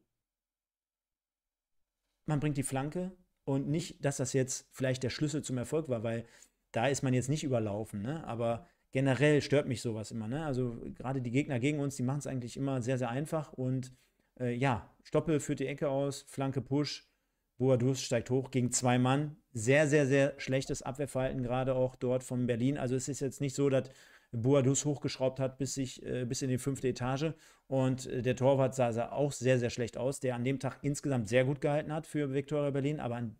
Man bringt die Flanke und nicht, dass das jetzt vielleicht der Schlüssel zum Erfolg war, weil da ist man jetzt nicht überlaufen. Ne? Aber generell stört mich sowas immer. Ne? Also gerade die Gegner gegen uns, die machen es eigentlich immer sehr, sehr einfach und äh, ja, Stoppel führt die Ecke aus, Flanke Push, Boadus steigt hoch gegen zwei Mann. Sehr, sehr, sehr schlechtes Abwehrverhalten, gerade auch dort von Berlin. Also es ist jetzt nicht so, dass Boadus hochgeschraubt hat bis, sich, äh, bis in die fünfte Etage. Und äh, der Torwart sah, sah auch sehr, sehr schlecht aus, der an dem Tag insgesamt sehr gut gehalten hat für Viktoria Berlin, aber an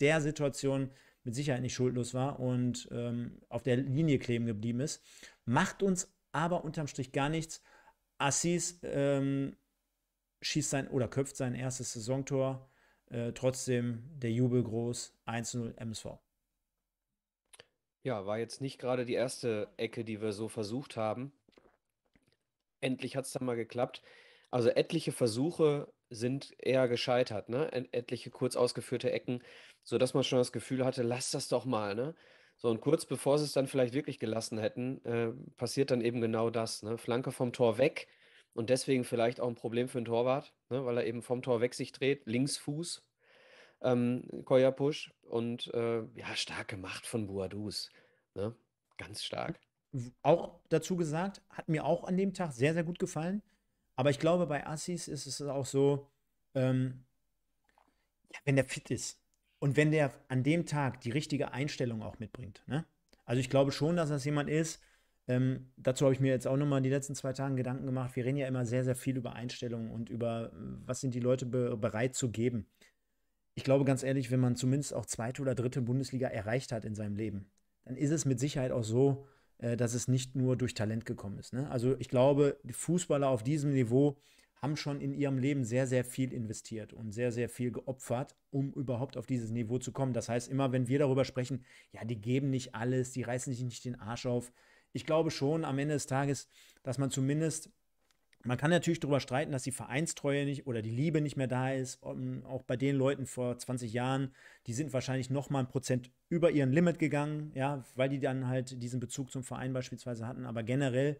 der Situation mit Sicherheit nicht schuldlos war und ähm, auf der Linie kleben geblieben ist. Macht uns aber unterm Strich gar nichts. Assis ähm, schießt sein oder köpft sein erstes Saisontor. Äh, trotzdem der Jubel groß, 1-0 MSV. Ja, war jetzt nicht gerade die erste Ecke, die wir so versucht haben. Endlich hat es dann mal geklappt. Also etliche Versuche sind eher gescheitert, ne? Etliche kurz ausgeführte Ecken, sodass man schon das Gefühl hatte, lass das doch mal, ne? So, und kurz bevor sie es dann vielleicht wirklich gelassen hätten, äh, passiert dann eben genau das. Ne? Flanke vom Tor weg, und deswegen vielleicht auch ein Problem für einen Torwart, ne, weil er eben vom Tor weg sich dreht, Linksfuß, ähm, Koya Push und äh, ja, stark gemacht von Boadus. Ne? Ganz stark. Auch dazu gesagt, hat mir auch an dem Tag sehr, sehr gut gefallen. Aber ich glaube, bei Assis ist es auch so, ähm, ja, wenn der fit ist und wenn der an dem Tag die richtige Einstellung auch mitbringt. Ne? Also ich glaube schon, dass das jemand ist, ähm, dazu habe ich mir jetzt auch nochmal die letzten zwei Tagen Gedanken gemacht. Wir reden ja immer sehr, sehr viel über Einstellungen und über, äh, was sind die Leute be bereit zu geben. Ich glaube ganz ehrlich, wenn man zumindest auch zweite oder dritte Bundesliga erreicht hat in seinem Leben, dann ist es mit Sicherheit auch so, äh, dass es nicht nur durch Talent gekommen ist. Ne? Also ich glaube, die Fußballer auf diesem Niveau haben schon in ihrem Leben sehr, sehr viel investiert und sehr, sehr viel geopfert, um überhaupt auf dieses Niveau zu kommen. Das heißt, immer wenn wir darüber sprechen, ja, die geben nicht alles, die reißen sich nicht den Arsch auf, ich glaube schon am Ende des Tages, dass man zumindest man kann natürlich darüber streiten, dass die Vereinstreue nicht oder die Liebe nicht mehr da ist. Ähm, auch bei den Leuten vor 20 Jahren, die sind wahrscheinlich noch mal ein Prozent über ihren Limit gegangen, ja, weil die dann halt diesen Bezug zum Verein beispielsweise hatten. Aber generell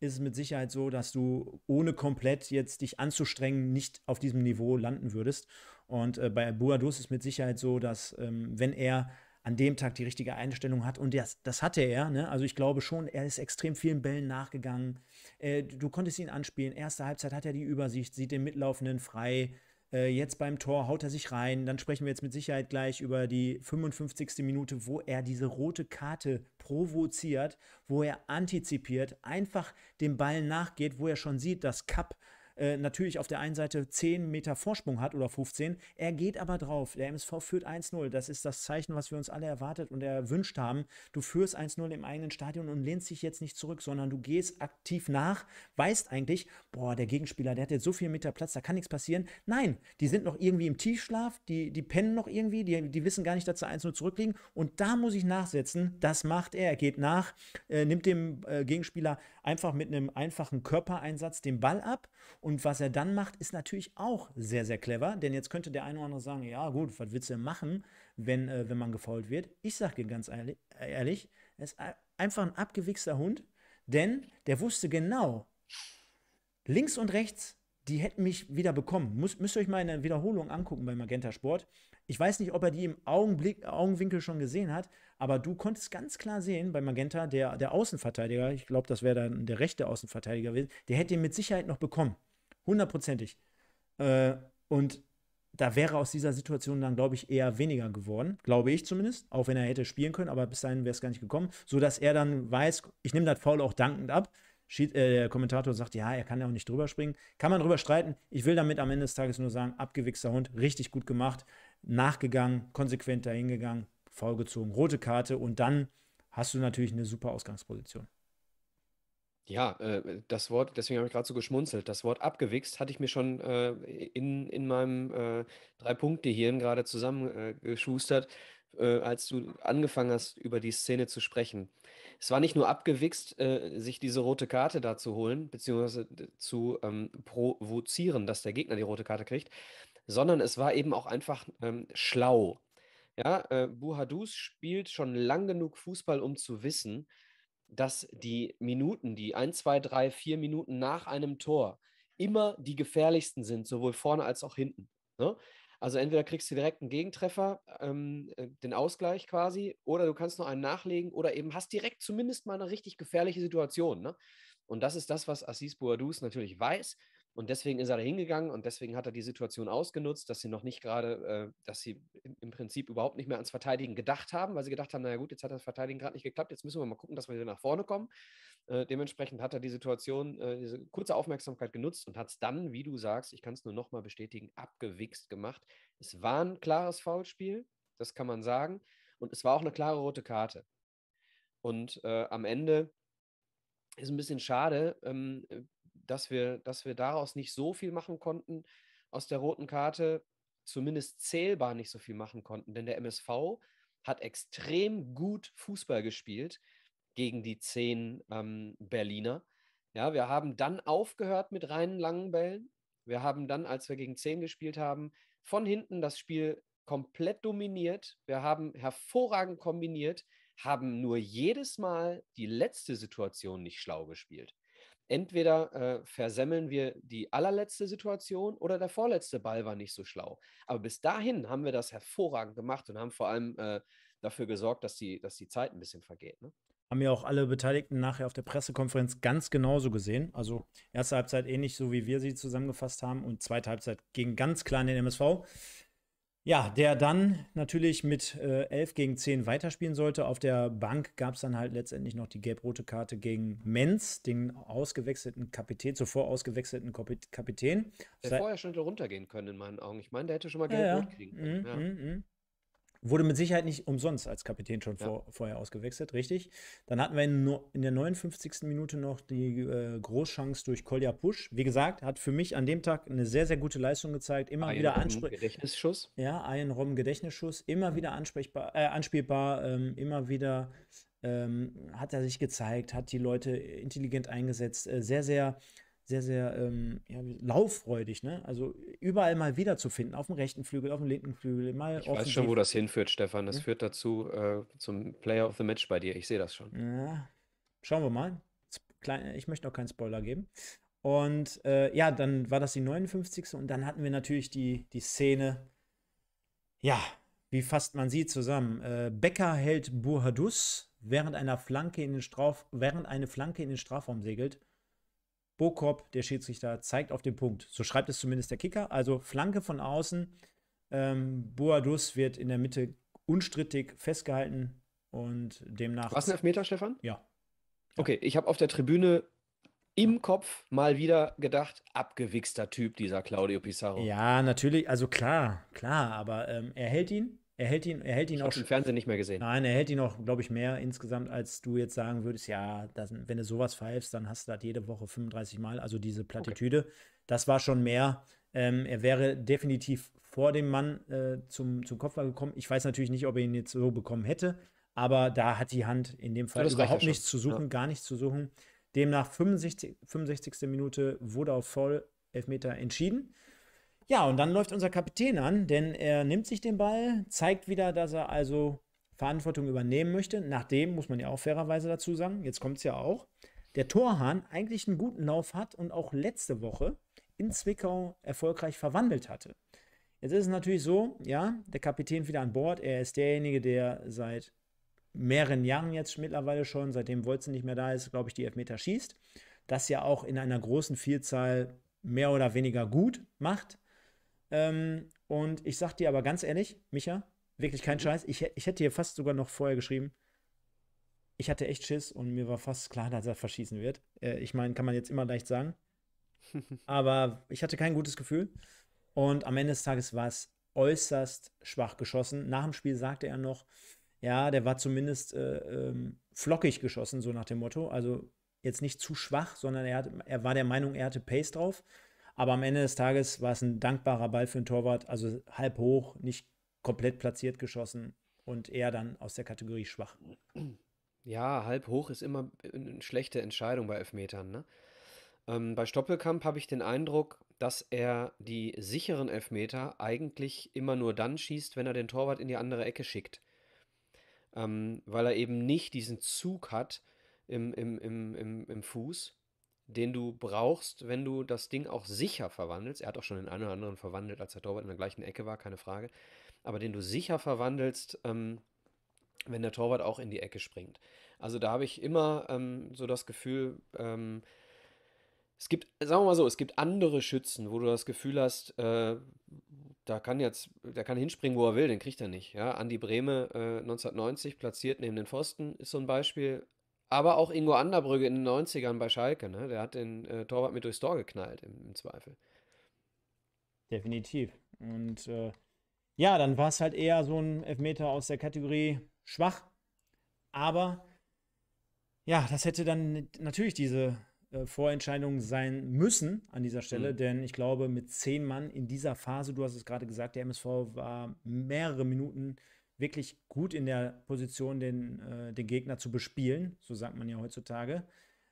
ist es mit Sicherheit so, dass du ohne komplett jetzt dich anzustrengen nicht auf diesem Niveau landen würdest. Und äh, bei Buadus ist mit Sicherheit so, dass ähm, wenn er an dem Tag die richtige Einstellung hat. Und das, das hatte er. Ne? Also ich glaube schon, er ist extrem vielen Bällen nachgegangen. Äh, du konntest ihn anspielen. Erste Halbzeit hat er die Übersicht, sieht den Mitlaufenden frei. Äh, jetzt beim Tor haut er sich rein. Dann sprechen wir jetzt mit Sicherheit gleich über die 55. Minute, wo er diese rote Karte provoziert, wo er antizipiert, einfach dem Ball nachgeht, wo er schon sieht, dass Kapp äh, natürlich auf der einen Seite 10 Meter Vorsprung hat oder 15. Er geht aber drauf. Der MSV führt 1-0. Das ist das Zeichen, was wir uns alle erwartet und erwünscht haben. Du führst 1-0 im eigenen Stadion und lehnst dich jetzt nicht zurück, sondern du gehst aktiv nach, weißt eigentlich, boah, der Gegenspieler, der hat jetzt so viel Meter Platz, da kann nichts passieren. Nein, die sind noch irgendwie im Tiefschlaf, die, die pennen noch irgendwie, die, die wissen gar nicht, dass sie 1-0 zurückliegen. Und da muss ich nachsetzen. Das macht er. Er geht nach, äh, nimmt dem äh, Gegenspieler einfach mit einem einfachen Körpereinsatz den Ball ab und was er dann macht, ist natürlich auch sehr, sehr clever, denn jetzt könnte der eine oder andere sagen, ja gut, was willst du denn machen, wenn, äh, wenn man gefault wird? Ich sage dir ganz äh, ehrlich, er ist einfach ein abgewichster Hund, denn der wusste genau, links und rechts, die hätten mich wieder bekommen. Muss, müsst ihr euch mal eine Wiederholung angucken bei Magenta Sport. Ich weiß nicht, ob er die im Augenblick, Augenwinkel schon gesehen hat, aber du konntest ganz klar sehen, bei Magenta, der, der Außenverteidiger, ich glaube, das wäre dann der rechte Außenverteidiger gewesen, der hätte ihn mit Sicherheit noch bekommen. Hundertprozentig. Äh, und da wäre aus dieser Situation dann, glaube ich, eher weniger geworden, glaube ich zumindest, auch wenn er hätte spielen können, aber bis dahin wäre es gar nicht gekommen, sodass er dann weiß, ich nehme das Foul auch dankend ab. Schied, äh, der Kommentator sagt, ja, er kann ja auch nicht drüber springen. Kann man drüber streiten. Ich will damit am Ende des Tages nur sagen, abgewichster Hund, richtig gut gemacht, nachgegangen, konsequent dahingegangen, faul gezogen, rote Karte und dann hast du natürlich eine super Ausgangsposition. Ja, äh, das Wort, deswegen habe ich gerade so geschmunzelt, das Wort abgewichst hatte ich mir schon äh, in, in meinem äh, Drei-Punkte-Hirn gerade zusammengeschustert, äh, als du angefangen hast, über die Szene zu sprechen. Es war nicht nur abgewichst, äh, sich diese rote Karte da zu holen, beziehungsweise zu ähm, provozieren, dass der Gegner die rote Karte kriegt, sondern es war eben auch einfach ähm, schlau. Ja, äh, Buhadus spielt schon lang genug Fußball, um zu wissen, dass die Minuten, die 1, 2, 3, 4 Minuten nach einem Tor immer die gefährlichsten sind, sowohl vorne als auch hinten. Ne? Also entweder kriegst du direkt einen Gegentreffer, ähm, äh, den Ausgleich quasi, oder du kannst noch einen nachlegen oder eben hast direkt zumindest mal eine richtig gefährliche Situation. Ne? Und das ist das, was Assis Boadus natürlich weiß. Und deswegen ist er da hingegangen und deswegen hat er die Situation ausgenutzt, dass sie noch nicht gerade, äh, dass sie im Prinzip überhaupt nicht mehr ans Verteidigen gedacht haben, weil sie gedacht haben, naja gut, jetzt hat das Verteidigen gerade nicht geklappt, jetzt müssen wir mal gucken, dass wir wieder nach vorne kommen. Äh, dementsprechend hat er die Situation, äh, diese kurze Aufmerksamkeit genutzt und hat es dann, wie du sagst, ich kann es nur nochmal bestätigen, abgewichst gemacht. Es war ein klares Foulspiel, das kann man sagen. Und es war auch eine klare rote Karte. Und äh, am Ende ist ein bisschen schade. Ähm, dass wir, dass wir daraus nicht so viel machen konnten, aus der roten Karte zumindest zählbar nicht so viel machen konnten. Denn der MSV hat extrem gut Fußball gespielt gegen die zehn ähm, Berliner. Ja, wir haben dann aufgehört mit reinen langen Bällen. Wir haben dann, als wir gegen zehn gespielt haben, von hinten das Spiel komplett dominiert. Wir haben hervorragend kombiniert, haben nur jedes Mal die letzte Situation nicht schlau gespielt entweder äh, versemmeln wir die allerletzte Situation oder der vorletzte Ball war nicht so schlau. Aber bis dahin haben wir das hervorragend gemacht und haben vor allem äh, dafür gesorgt, dass die, dass die Zeit ein bisschen vergeht. Ne? Haben ja auch alle Beteiligten nachher auf der Pressekonferenz ganz genauso gesehen. Also erste Halbzeit ähnlich, so wie wir sie zusammengefasst haben und zweite Halbzeit ging ganz klar in den MSV. Ja, der dann natürlich mit äh, 11 gegen 10 weiterspielen sollte. Auf der Bank gab es dann halt letztendlich noch die gelb-rote Karte gegen Menz, den ausgewechselten Kapitän, zuvor ausgewechselten Kapitän. Der hätte vorher schon hätte runtergehen können, in meinen Augen. Ich meine, der hätte schon mal gelb-rot ja, ja. kriegen können. Mm, ja. mm, mm. Wurde mit Sicherheit nicht umsonst als Kapitän schon ja. vor, vorher ausgewechselt, richtig. Dann hatten wir in, in der 59. Minute noch die äh, Großchance durch Kolja Pusch. Wie gesagt, hat für mich an dem Tag eine sehr, sehr gute Leistung gezeigt. Immer Ein wieder ansprechbar. Gedächtnisschuss. Ja, Ayen Rom Gedächtnisschuss. Immer wieder ansprechbar, äh, anspielbar, ähm, immer wieder ähm, hat er sich gezeigt, hat die Leute intelligent eingesetzt. Äh, sehr, sehr sehr, sehr ähm, ja, lauffreudig, ne? Also überall mal wiederzufinden, auf dem rechten Flügel, auf dem linken Flügel, mal Ich weiß schon, wo das hinführt, Stefan. Das ja? führt dazu äh, zum Player of the Match bei dir. Ich sehe das schon. Ja. Schauen wir mal. Ich möchte auch keinen Spoiler geben. Und äh, ja, dann war das die 59. Und dann hatten wir natürlich die, die Szene, ja, wie fasst man sie zusammen? Äh, Becker hält Burhadus, während, einer Flanke in den Straf während eine Flanke in den Strafraum segelt. Bokop, der Schiedsrichter, zeigt auf den Punkt. So schreibt es zumindest der Kicker. Also Flanke von außen. Ähm, Boadus wird in der Mitte unstrittig festgehalten und demnach. Was ein Elfmeter, Stefan? Ja. Okay, ich habe auf der Tribüne im Kopf mal wieder gedacht, abgewichster Typ, dieser Claudio Pizarro. Ja, natürlich, also klar, klar, aber ähm, er hält ihn, er hält ihn, er hält ihn ich auch. den Fernsehen nicht mehr gesehen. Nein, er hält ihn auch, glaube ich, mehr insgesamt, als du jetzt sagen würdest, ja, das, wenn du sowas pfeifst, dann hast du das jede Woche 35 Mal, also diese Plattitüde. Okay. Das war schon mehr. Ähm, er wäre definitiv vor dem Mann äh, zum, zum Kopfball gekommen. Ich weiß natürlich nicht, ob er ihn jetzt so bekommen hätte, aber da hat die Hand in dem Fall ja, überhaupt nichts zu suchen, ja. gar nichts zu suchen. Demnach 65, 65. Minute wurde auf Voll Elfmeter entschieden. Ja, und dann läuft unser Kapitän an, denn er nimmt sich den Ball, zeigt wieder, dass er also Verantwortung übernehmen möchte. Nachdem, muss man ja auch fairerweise dazu sagen, jetzt kommt es ja auch, der Torhahn eigentlich einen guten Lauf hat und auch letzte Woche in Zwickau erfolgreich verwandelt hatte. Jetzt ist es natürlich so, ja, der Kapitän wieder an Bord. Er ist derjenige, der seit mehreren Jahren jetzt mittlerweile schon, seitdem Wolzen nicht mehr da ist, glaube ich, die Elfmeter schießt. Das ja auch in einer großen Vielzahl mehr oder weniger gut macht. Ähm, und ich sag dir aber ganz ehrlich, Micha, wirklich kein mhm. Scheiß, ich, ich hätte dir fast sogar noch vorher geschrieben, ich hatte echt Schiss und mir war fast klar, dass er verschießen wird. Äh, ich meine, kann man jetzt immer leicht sagen. aber ich hatte kein gutes Gefühl. Und am Ende des Tages war es äußerst schwach geschossen. Nach dem Spiel sagte er noch, ja, der war zumindest äh, ähm, flockig geschossen, so nach dem Motto. Also jetzt nicht zu schwach, sondern er, hat, er war der Meinung, er hatte Pace drauf. Aber am Ende des Tages war es ein dankbarer Ball für den Torwart, also halb hoch, nicht komplett platziert geschossen und eher dann aus der Kategorie schwach. Ja, halb hoch ist immer eine schlechte Entscheidung bei Elfmetern. Ne? Ähm, bei Stoppelkamp habe ich den Eindruck, dass er die sicheren Elfmeter eigentlich immer nur dann schießt, wenn er den Torwart in die andere Ecke schickt. Ähm, weil er eben nicht diesen Zug hat im, im, im, im, im Fuß, den du brauchst, wenn du das Ding auch sicher verwandelst. Er hat auch schon den einen oder anderen verwandelt, als der Torwart in der gleichen Ecke war, keine Frage. Aber den du sicher verwandelst, ähm, wenn der Torwart auch in die Ecke springt. Also da habe ich immer ähm, so das Gefühl, ähm, es gibt, sagen wir mal so, es gibt andere Schützen, wo du das Gefühl hast, äh, da kann jetzt, der kann hinspringen, wo er will, den kriegt er nicht. Ja, Andi Brehme äh, 1990 platziert neben den Pfosten ist so ein Beispiel. Aber auch Ingo Anderbrügge in den 90ern bei Schalke, ne? Der hat den äh, Torwart mit durchs Tor geknallt, im, im Zweifel. Definitiv. Und äh, ja, dann war es halt eher so ein Elfmeter aus der Kategorie schwach. Aber ja, das hätte dann natürlich diese äh, Vorentscheidung sein müssen an dieser Stelle, mhm. denn ich glaube, mit zehn Mann in dieser Phase, du hast es gerade gesagt, der MSV war mehrere Minuten wirklich gut in der Position, den, äh, den Gegner zu bespielen, so sagt man ja heutzutage.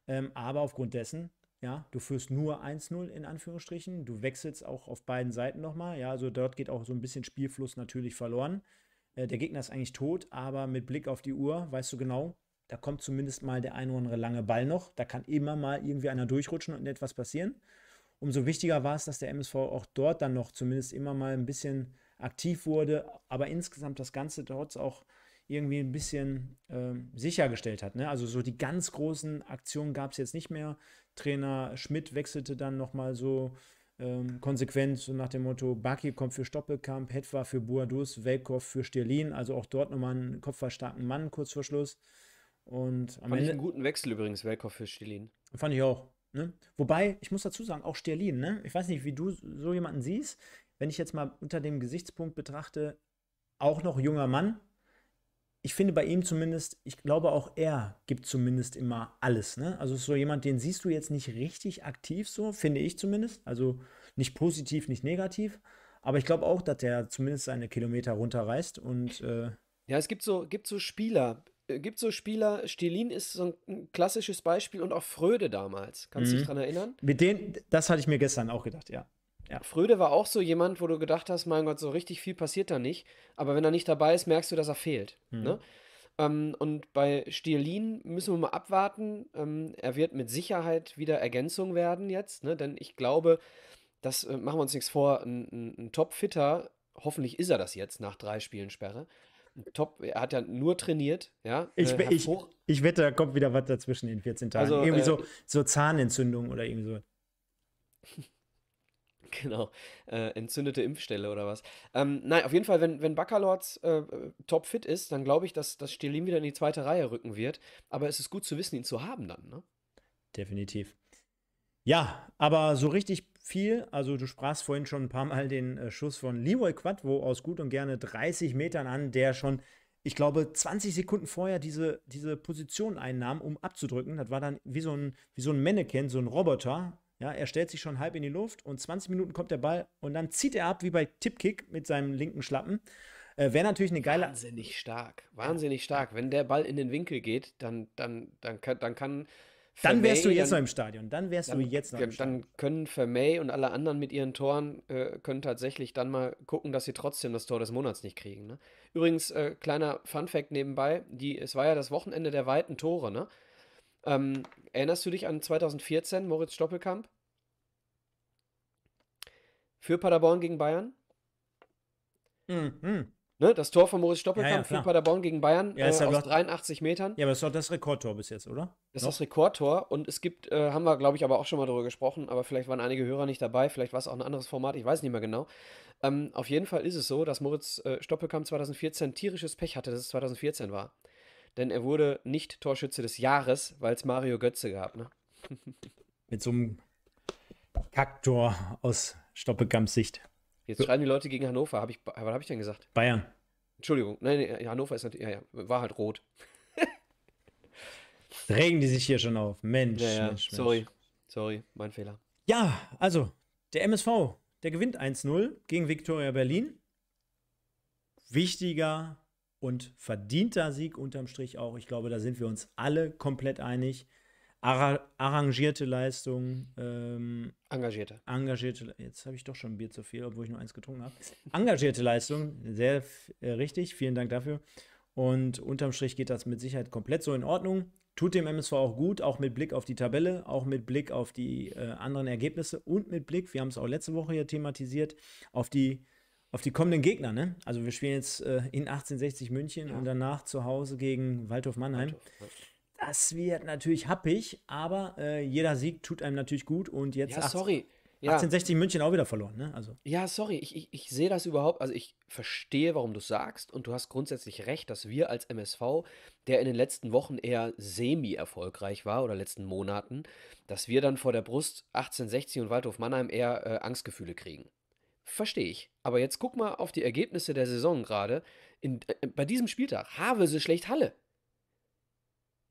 Ähm, aber aufgrund dessen, ja, du führst nur 1-0 in Anführungsstrichen, du wechselst auch auf beiden Seiten nochmal, ja, also dort geht auch so ein bisschen Spielfluss natürlich verloren. Äh, der Gegner ist eigentlich tot, aber mit Blick auf die Uhr weißt du genau, da kommt zumindest mal der ein oder andere lange Ball noch, da kann immer mal irgendwie einer durchrutschen und etwas passieren. Umso wichtiger war es, dass der MSV auch dort dann noch zumindest immer mal ein bisschen aktiv wurde, aber insgesamt das Ganze trotz auch irgendwie ein bisschen äh, sichergestellt hat. Ne? Also so die ganz großen Aktionen gab es jetzt nicht mehr. Trainer Schmidt wechselte dann nochmal so ähm, konsequent so nach dem Motto, Baki kommt für Stoppelkamp, Hetwa für Buadus, Welkoff für Stirlin, also auch dort nochmal einen kopfballstarken Mann kurz vor Schluss. Und am fand Ende, ich einen guten Wechsel übrigens, Welkoff für Stirlin. Fand ich auch. Ne? Wobei, ich muss dazu sagen, auch Sterlin, ne? ich weiß nicht, wie du so jemanden siehst, wenn ich jetzt mal unter dem Gesichtspunkt betrachte, auch noch junger Mann, ich finde bei ihm zumindest, ich glaube auch er gibt zumindest immer alles. Ne? Also so jemand, den siehst du jetzt nicht richtig aktiv so, finde ich zumindest. Also nicht positiv, nicht negativ. Aber ich glaube auch, dass der zumindest seine Kilometer runterreißt und äh ja, es gibt so, gibt so Spieler, äh, gibt so Spieler, Stilin ist so ein klassisches Beispiel und auch Fröde damals. Kannst du mhm. dich daran erinnern? Mit denen, das hatte ich mir gestern auch gedacht, ja. Ja. Fröde war auch so jemand, wo du gedacht hast, mein Gott, so richtig viel passiert da nicht. Aber wenn er nicht dabei ist, merkst du, dass er fehlt. Mhm. Ne? Ähm, und bei Stierlin müssen wir mal abwarten. Ähm, er wird mit Sicherheit wieder Ergänzung werden jetzt, ne? denn ich glaube, das äh, machen wir uns nichts vor, ein, ein, ein Top-Fitter, hoffentlich ist er das jetzt nach drei Spielen Sperre. Top, er hat ja nur trainiert, ja. Ich, äh, ich, ich wette, da kommt wieder was dazwischen in 14 Tagen. Also, irgendwie äh, so, so Zahnentzündung oder irgendwie so. Genau. Äh, entzündete Impfstelle oder was. Ähm, nein, auf jeden Fall, wenn, wenn Baccalords äh, topfit ist, dann glaube ich, dass, dass Stirlin wieder in die zweite Reihe rücken wird. Aber es ist gut zu wissen, ihn zu haben dann, ne? Definitiv. Ja, aber so richtig viel, also du sprachst vorhin schon ein paar Mal den äh, Schuss von Leroy Quadvo aus gut und gerne 30 Metern an, der schon, ich glaube, 20 Sekunden vorher diese, diese Position einnahm, um abzudrücken. Das war dann wie so ein, wie so ein Mannequin, so ein Roboter, ja, er stellt sich schon halb in die Luft und 20 Minuten kommt der Ball und dann zieht er ab wie bei Tipkick mit seinem linken Schlappen. Äh, Wäre natürlich eine geile. Wahnsinnig stark. Wahnsinnig stark. Wenn der Ball in den Winkel geht, dann, dann, dann, kann, dann kann. dann wärst du jetzt dann, noch im Stadion. Dann wärst dann, du jetzt noch im Stadion. Dann können Vermey und alle anderen mit ihren Toren äh, können tatsächlich dann mal gucken, dass sie trotzdem das Tor des Monats nicht kriegen. Ne? Übrigens, äh, kleiner Fun-Fact nebenbei: die, es war ja das Wochenende der weiten Tore. Ne? Ähm, erinnerst du dich an 2014, Moritz Stoppelkamp? Für Paderborn gegen Bayern? Mhm. Ne, das Tor von Moritz Stoppelkamp ja, ja, für Paderborn gegen Bayern ja, äh, aus 83 Metern. Ja, aber das ist doch das Rekordtor bis jetzt, oder? Das ist das Rekordtor und es gibt, äh, haben wir glaube ich aber auch schon mal darüber gesprochen, aber vielleicht waren einige Hörer nicht dabei, vielleicht war es auch ein anderes Format, ich weiß nicht mehr genau. Ähm, auf jeden Fall ist es so, dass Moritz äh, Stoppelkamp 2014 tierisches Pech hatte, dass es 2014 war denn er wurde nicht Torschütze des Jahres, weil es Mario Götze gab. Ne? Mit so einem Kaktor aus Stoppegams Sicht. Jetzt schreiben die Leute gegen Hannover. Hab ich, was habe ich denn gesagt? Bayern. Entschuldigung, nein, nee, äh, Hannover ist natürlich, ja, ja, war halt rot. Regen die sich hier schon auf. Mensch, ja, Mensch, Sorry, sorry, mein Fehler. Ja, also, der MSV, der gewinnt 1-0 gegen Viktoria Berlin. Wichtiger und verdienter Sieg unterm Strich auch. Ich glaube, da sind wir uns alle komplett einig. Ar arrangierte Leistung. Ähm, engagierte. Engagierte. Jetzt habe ich doch schon ein Bier zu viel, obwohl ich nur eins getrunken habe. Engagierte Leistung, sehr äh, richtig. Vielen Dank dafür. Und unterm Strich geht das mit Sicherheit komplett so in Ordnung. Tut dem MSV auch gut, auch mit Blick auf die Tabelle, auch mit Blick auf die äh, anderen Ergebnisse und mit Blick, wir haben es auch letzte Woche hier thematisiert, auf die auf die kommenden Gegner, ne? Also wir spielen jetzt äh, in 1860 München ja. und danach zu Hause gegen Waldhof Mannheim. Waldhof. Das wird natürlich happig, aber äh, jeder Sieg tut einem natürlich gut und jetzt. Ja, sorry. Ja. 1860 München auch wieder verloren, ne? Also. Ja, sorry, ich, ich, ich sehe das überhaupt, also ich verstehe, warum du sagst und du hast grundsätzlich recht, dass wir als MSV, der in den letzten Wochen eher semi-erfolgreich war oder letzten Monaten, dass wir dann vor der Brust 1860 und Waldhof Mannheim eher äh, Angstgefühle kriegen verstehe ich. Aber jetzt guck mal auf die Ergebnisse der Saison gerade. In, äh, äh bei diesem Spieltag, Havelse schlecht Halle.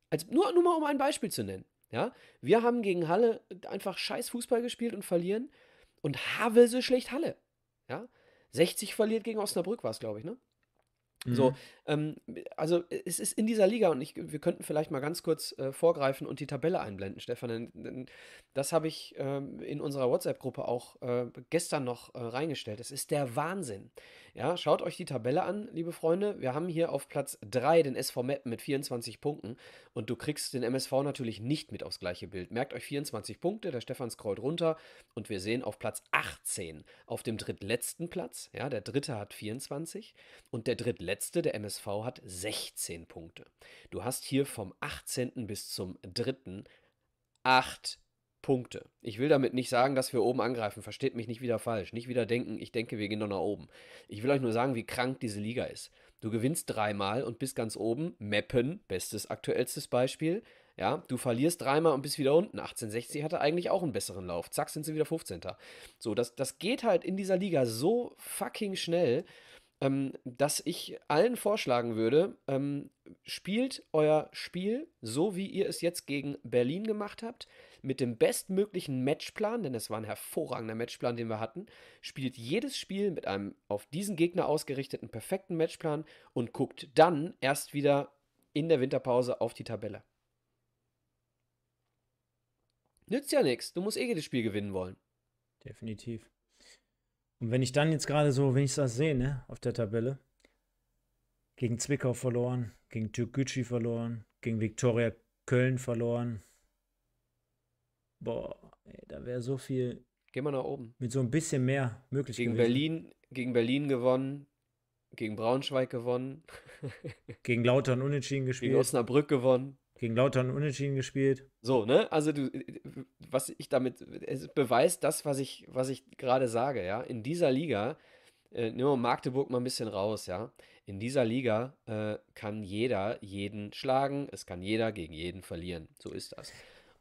Als, nur, nur mal um ein Beispiel zu nennen. Ja? Wir haben gegen Halle einfach scheiß Fußball gespielt und verlieren. Und Havelse schlecht Halle. Ja? 60 verliert gegen Osnabrück war es, glaube ich, ne? So, mhm. ähm, also es ist in dieser Liga und ich, wir könnten vielleicht mal ganz kurz äh, vorgreifen und die Tabelle einblenden, Stefan. Denn, denn das habe ich ähm, in unserer WhatsApp-Gruppe auch äh, gestern noch äh, reingestellt. Es ist der Wahnsinn. Ja, schaut euch die Tabelle an, liebe Freunde. Wir haben hier auf Platz 3 den SV Meppen mit 24 Punkten und du kriegst den MSV natürlich nicht mit aufs gleiche Bild. Merkt euch 24 Punkte, der Stefan scrollt runter und wir sehen auf Platz 18 auf dem drittletzten Platz, ja, der dritte hat 24 und der drittletzte, der MSV hat 16 Punkte. Du hast hier vom 18. bis zum 3. 8 Punkte. Ich will damit nicht sagen, dass wir oben angreifen. Versteht mich nicht wieder falsch. Nicht wieder denken, ich denke, wir gehen doch nach oben. Ich will euch nur sagen, wie krank diese Liga ist. Du gewinnst dreimal und bist ganz oben. Meppen, bestes, aktuellstes Beispiel. Ja, du verlierst dreimal und bist wieder unten. 1860 hatte eigentlich auch einen besseren Lauf. Zack, sind sie wieder 15. So, das, das geht halt in dieser Liga so fucking schnell, ähm, dass ich allen vorschlagen würde, ähm, spielt euer Spiel so, wie ihr es jetzt gegen Berlin gemacht habt mit dem bestmöglichen Matchplan, denn es war ein hervorragender Matchplan, den wir hatten, spielt jedes Spiel mit einem auf diesen Gegner ausgerichteten perfekten Matchplan und guckt dann erst wieder in der Winterpause auf die Tabelle. Nützt ja nichts, du musst eh jedes Spiel gewinnen wollen. Definitiv. Und wenn ich dann jetzt gerade so, wenn ich das sehe, ne, auf der Tabelle, gegen Zwickau verloren, gegen Türkgücü verloren, gegen Viktoria Köln verloren, Boah, ey, da wäre so viel. Geh mal nach oben. Mit so ein bisschen mehr Möglichkeiten. Gegen Berlin, gegen Berlin gewonnen, gegen Braunschweig gewonnen. gegen Lautern unentschieden gespielt. Gegen Osnabrück gewonnen. Gegen Lautern unentschieden gespielt. So, ne? Also du, was ich damit, es beweist das, was ich, was ich gerade sage, ja. In dieser Liga, äh, nehmen wir Magdeburg mal ein bisschen raus, ja. In dieser Liga äh, kann jeder jeden schlagen, es kann jeder gegen jeden verlieren. So ist das.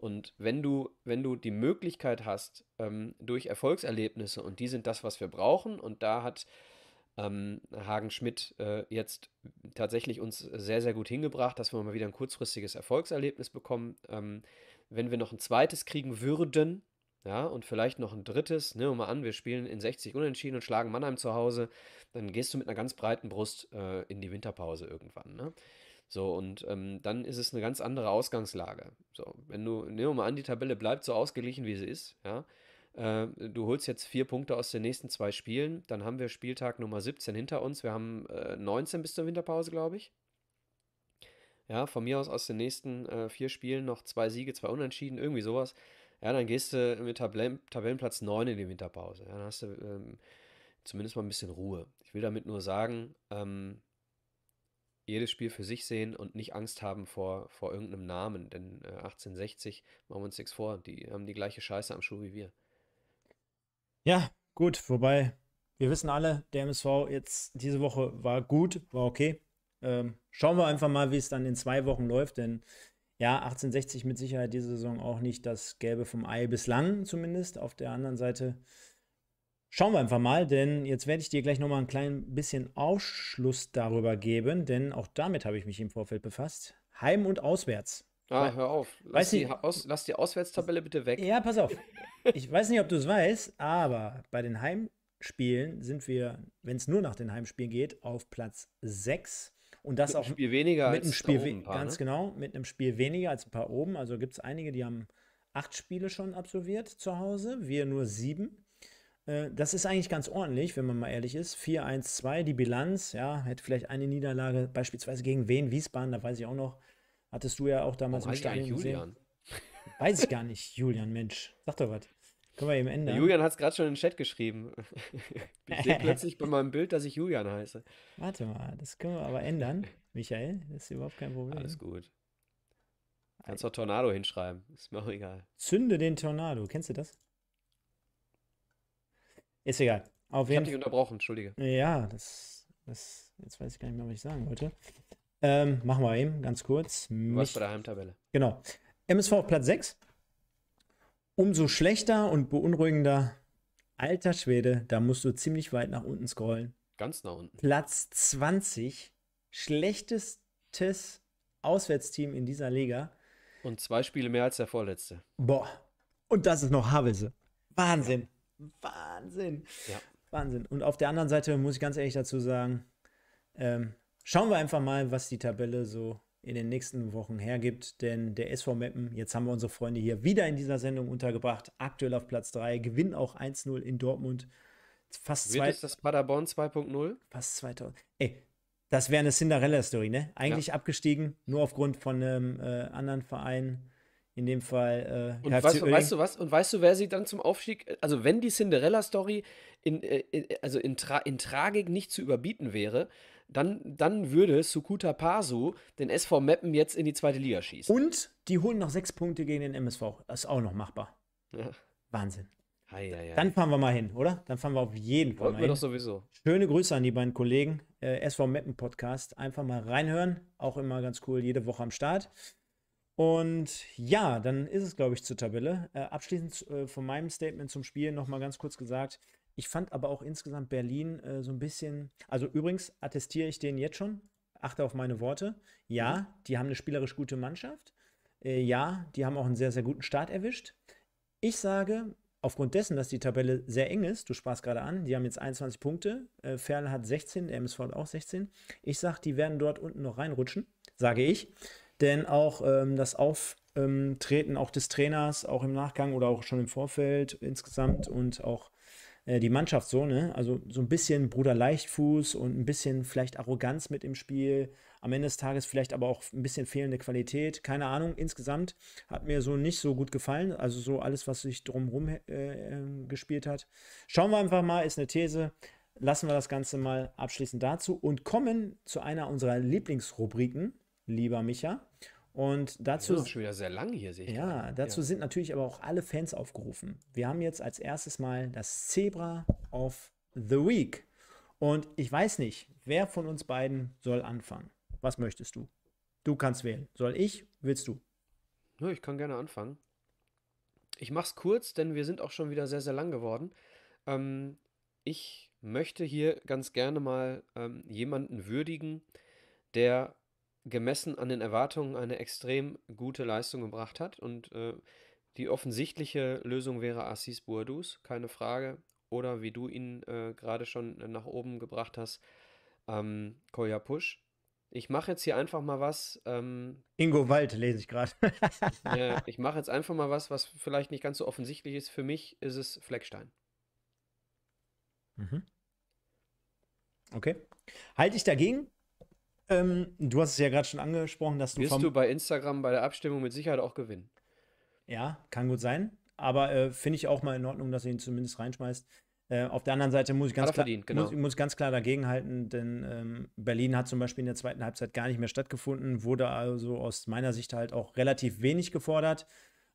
Und wenn du, wenn du die Möglichkeit hast, ähm, durch Erfolgserlebnisse, und die sind das, was wir brauchen, und da hat ähm, Hagen Schmidt äh, jetzt tatsächlich uns sehr, sehr gut hingebracht, dass wir mal wieder ein kurzfristiges Erfolgserlebnis bekommen. Ähm, wenn wir noch ein zweites kriegen würden, ja, und vielleicht noch ein drittes, nehmen wir mal an, wir spielen in 60 unentschieden und schlagen Mannheim zu Hause, dann gehst du mit einer ganz breiten Brust äh, in die Winterpause irgendwann. Ne? So, und ähm, dann ist es eine ganz andere Ausgangslage. So, wenn du, nehmen wir mal an, die Tabelle bleibt so ausgeglichen, wie sie ist, ja. Äh, du holst jetzt vier Punkte aus den nächsten zwei Spielen, dann haben wir Spieltag Nummer 17 hinter uns. Wir haben 19 äh, bis zur Winterpause, glaube ich. Ja, von mir aus aus den nächsten äh, vier Spielen noch zwei Siege, zwei Unentschieden, irgendwie sowas. Ja, dann gehst du mit Tabellen, Tabellenplatz 9 in die Winterpause. Ja, dann hast du ähm, zumindest mal ein bisschen Ruhe. Ich will damit nur sagen, ähm, jedes Spiel für sich sehen und nicht Angst haben vor, vor irgendeinem Namen. Denn äh, 1860, machen wir uns nichts vor, die haben die gleiche Scheiße am Schuh wie wir. Ja, gut, wobei wir wissen alle, der MSV jetzt diese Woche war gut, war okay. Ähm, schauen wir einfach mal, wie es dann in zwei Wochen läuft, denn ja, 1860 mit Sicherheit diese Saison auch nicht das Gelbe vom Ei bislang zumindest. Auf der anderen Seite Schauen wir einfach mal, denn jetzt werde ich dir gleich nochmal ein klein bisschen Aufschluss darüber geben, denn auch damit habe ich mich im Vorfeld befasst. Heim und auswärts. Ah, hör auf. Lass, die, aus, lass die Auswärtstabelle bitte weg. Ja, pass auf. Ich weiß nicht, ob du es weißt, aber bei den Heimspielen sind wir, wenn es nur nach den Heimspielen geht, auf Platz 6. Und das mit auch Spiel weniger mit einem Spiel oben, ganz ne? genau, mit einem Spiel weniger als ein paar oben. Also gibt es einige, die haben acht Spiele schon absolviert zu Hause, wir nur sieben. Äh, das ist eigentlich ganz ordentlich, wenn man mal ehrlich ist. 4-1-2, die Bilanz, ja, hätte vielleicht eine Niederlage, beispielsweise gegen wen? Wiesbaden, da weiß ich auch noch. Hattest du ja auch damals oh, im Stadion Julian? gesehen. Weiß ich gar nicht, Julian, Mensch. Sag doch was. Können wir eben ändern. Julian hat es gerade schon in den Chat geschrieben. ich sehe plötzlich bei meinem Bild, dass ich Julian heiße. Warte mal, das können wir aber ändern, Michael. Das ist überhaupt kein Problem. Alles gut. Kannst doch Tornado hinschreiben. Ist mir auch egal. Zünde den Tornado. Kennst du das? Ist egal. Auf ich habe dich unterbrochen, entschuldige. Ja, das, das, jetzt weiß ich gar nicht mehr, was ich sagen wollte. Ähm, machen wir eben, ganz kurz. Du warst bei der Heimtabelle. Genau. MSV auf Platz 6. Umso schlechter und beunruhigender. Alter Schwede, da musst du ziemlich weit nach unten scrollen. Ganz nach unten. Platz 20. Schlechtestes Auswärtsteam in dieser Liga. Und zwei Spiele mehr als der vorletzte. Boah. Und das ist noch Havelse. Wahnsinn. Ja. Wahnsinn. Ja. Wahnsinn. Und auf der anderen Seite muss ich ganz ehrlich dazu sagen, ähm, schauen wir einfach mal, was die Tabelle so in den nächsten Wochen hergibt, denn der SV Meppen, jetzt haben wir unsere Freunde hier wieder in dieser Sendung untergebracht, aktuell auf Platz 3, gewinnt auch 1-0 in Dortmund. Fast Wird zwei, es das Paderborn 2.0? Fast 2000. Ey, das wäre eine Cinderella-Story, ne? Eigentlich ja. abgestiegen, nur aufgrund von einem äh, anderen Verein in dem Fall. Äh, und weißt, weißt, du was? Und weißt du, wer sie dann zum Aufstieg, äh, also wenn die Cinderella-Story in, äh, in, äh, also in, Tra in Tragik nicht zu überbieten wäre, dann, dann würde Sukuta Pasu den SV Meppen jetzt in die zweite Liga schießen. Und die holen noch sechs Punkte gegen den MSV. Das ist auch noch machbar. Ja. Wahnsinn. Hei, hei, hei. Dann fahren wir mal hin, oder? Dann fahren wir auf jeden Fall Wollten mal wir hin. doch sowieso. Schöne Grüße an die beiden Kollegen. Äh, SV Meppen Podcast. Einfach mal reinhören. Auch immer ganz cool. Jede Woche am Start. Und ja, dann ist es, glaube ich, zur Tabelle. Äh, abschließend äh, von meinem Statement zum Spiel nochmal ganz kurz gesagt. Ich fand aber auch insgesamt Berlin äh, so ein bisschen. Also übrigens attestiere ich denen jetzt schon. Achte auf meine Worte. Ja, mhm. die haben eine spielerisch gute Mannschaft. Äh, ja, die haben auch einen sehr, sehr guten Start erwischt. Ich sage, aufgrund dessen, dass die Tabelle sehr eng ist, du sparst gerade an, die haben jetzt 21 Punkte, äh, Ferl hat 16, der MSV hat auch 16. Ich sage, die werden dort unten noch reinrutschen, sage ich. Denn auch ähm, das Auftreten ähm, auch des Trainers, auch im Nachgang oder auch schon im Vorfeld insgesamt und auch äh, die Mannschaft so, ne? Also so ein bisschen Bruder Leichtfuß und ein bisschen vielleicht Arroganz mit im Spiel. Am Ende des Tages vielleicht aber auch ein bisschen fehlende Qualität. Keine Ahnung. Insgesamt hat mir so nicht so gut gefallen. Also so alles, was sich drumherum äh, ähm, gespielt hat. Schauen wir einfach mal, ist eine These lassen wir das Ganze mal abschließend dazu und kommen zu einer unserer Lieblingsrubriken lieber Micha. Und dazu. Das ist schon wieder sehr lang hier, sehe ich. Ja, gerade. dazu ja. sind natürlich aber auch alle Fans aufgerufen. Wir haben jetzt als erstes mal das Zebra of the Week. Und ich weiß nicht, wer von uns beiden soll anfangen? Was möchtest du? Du kannst wählen. Soll ich? Willst du? Ja, ich kann gerne anfangen. Ich mach's kurz, denn wir sind auch schon wieder sehr, sehr lang geworden. Ähm, ich möchte hier ganz gerne mal ähm, jemanden würdigen, der gemessen an den Erwartungen eine extrem gute Leistung gebracht hat. Und äh, die offensichtliche Lösung wäre Assis Bourdous, keine Frage. Oder wie du ihn äh, gerade schon nach oben gebracht hast, ähm, Koya Push. Ich mache jetzt hier einfach mal was. Ähm, Ingo Wald lese ich gerade. äh, ich mache jetzt einfach mal was, was vielleicht nicht ganz so offensichtlich ist. Für mich ist es Fleckstein. Mhm. Okay. Halte ich dagegen? Ähm, du hast es ja gerade schon angesprochen, dass du. Wirst du bei Instagram bei der Abstimmung mit Sicherheit auch gewinnen. Ja, kann gut sein. Aber äh, finde ich auch mal in Ordnung, dass du ihn zumindest reinschmeißt. Äh, auf der anderen Seite muss ich ganz, klar, verdient, genau. muss, muss, ganz klar dagegenhalten, denn ähm, Berlin hat zum Beispiel in der zweiten Halbzeit gar nicht mehr stattgefunden, wurde also aus meiner Sicht halt auch relativ wenig gefordert.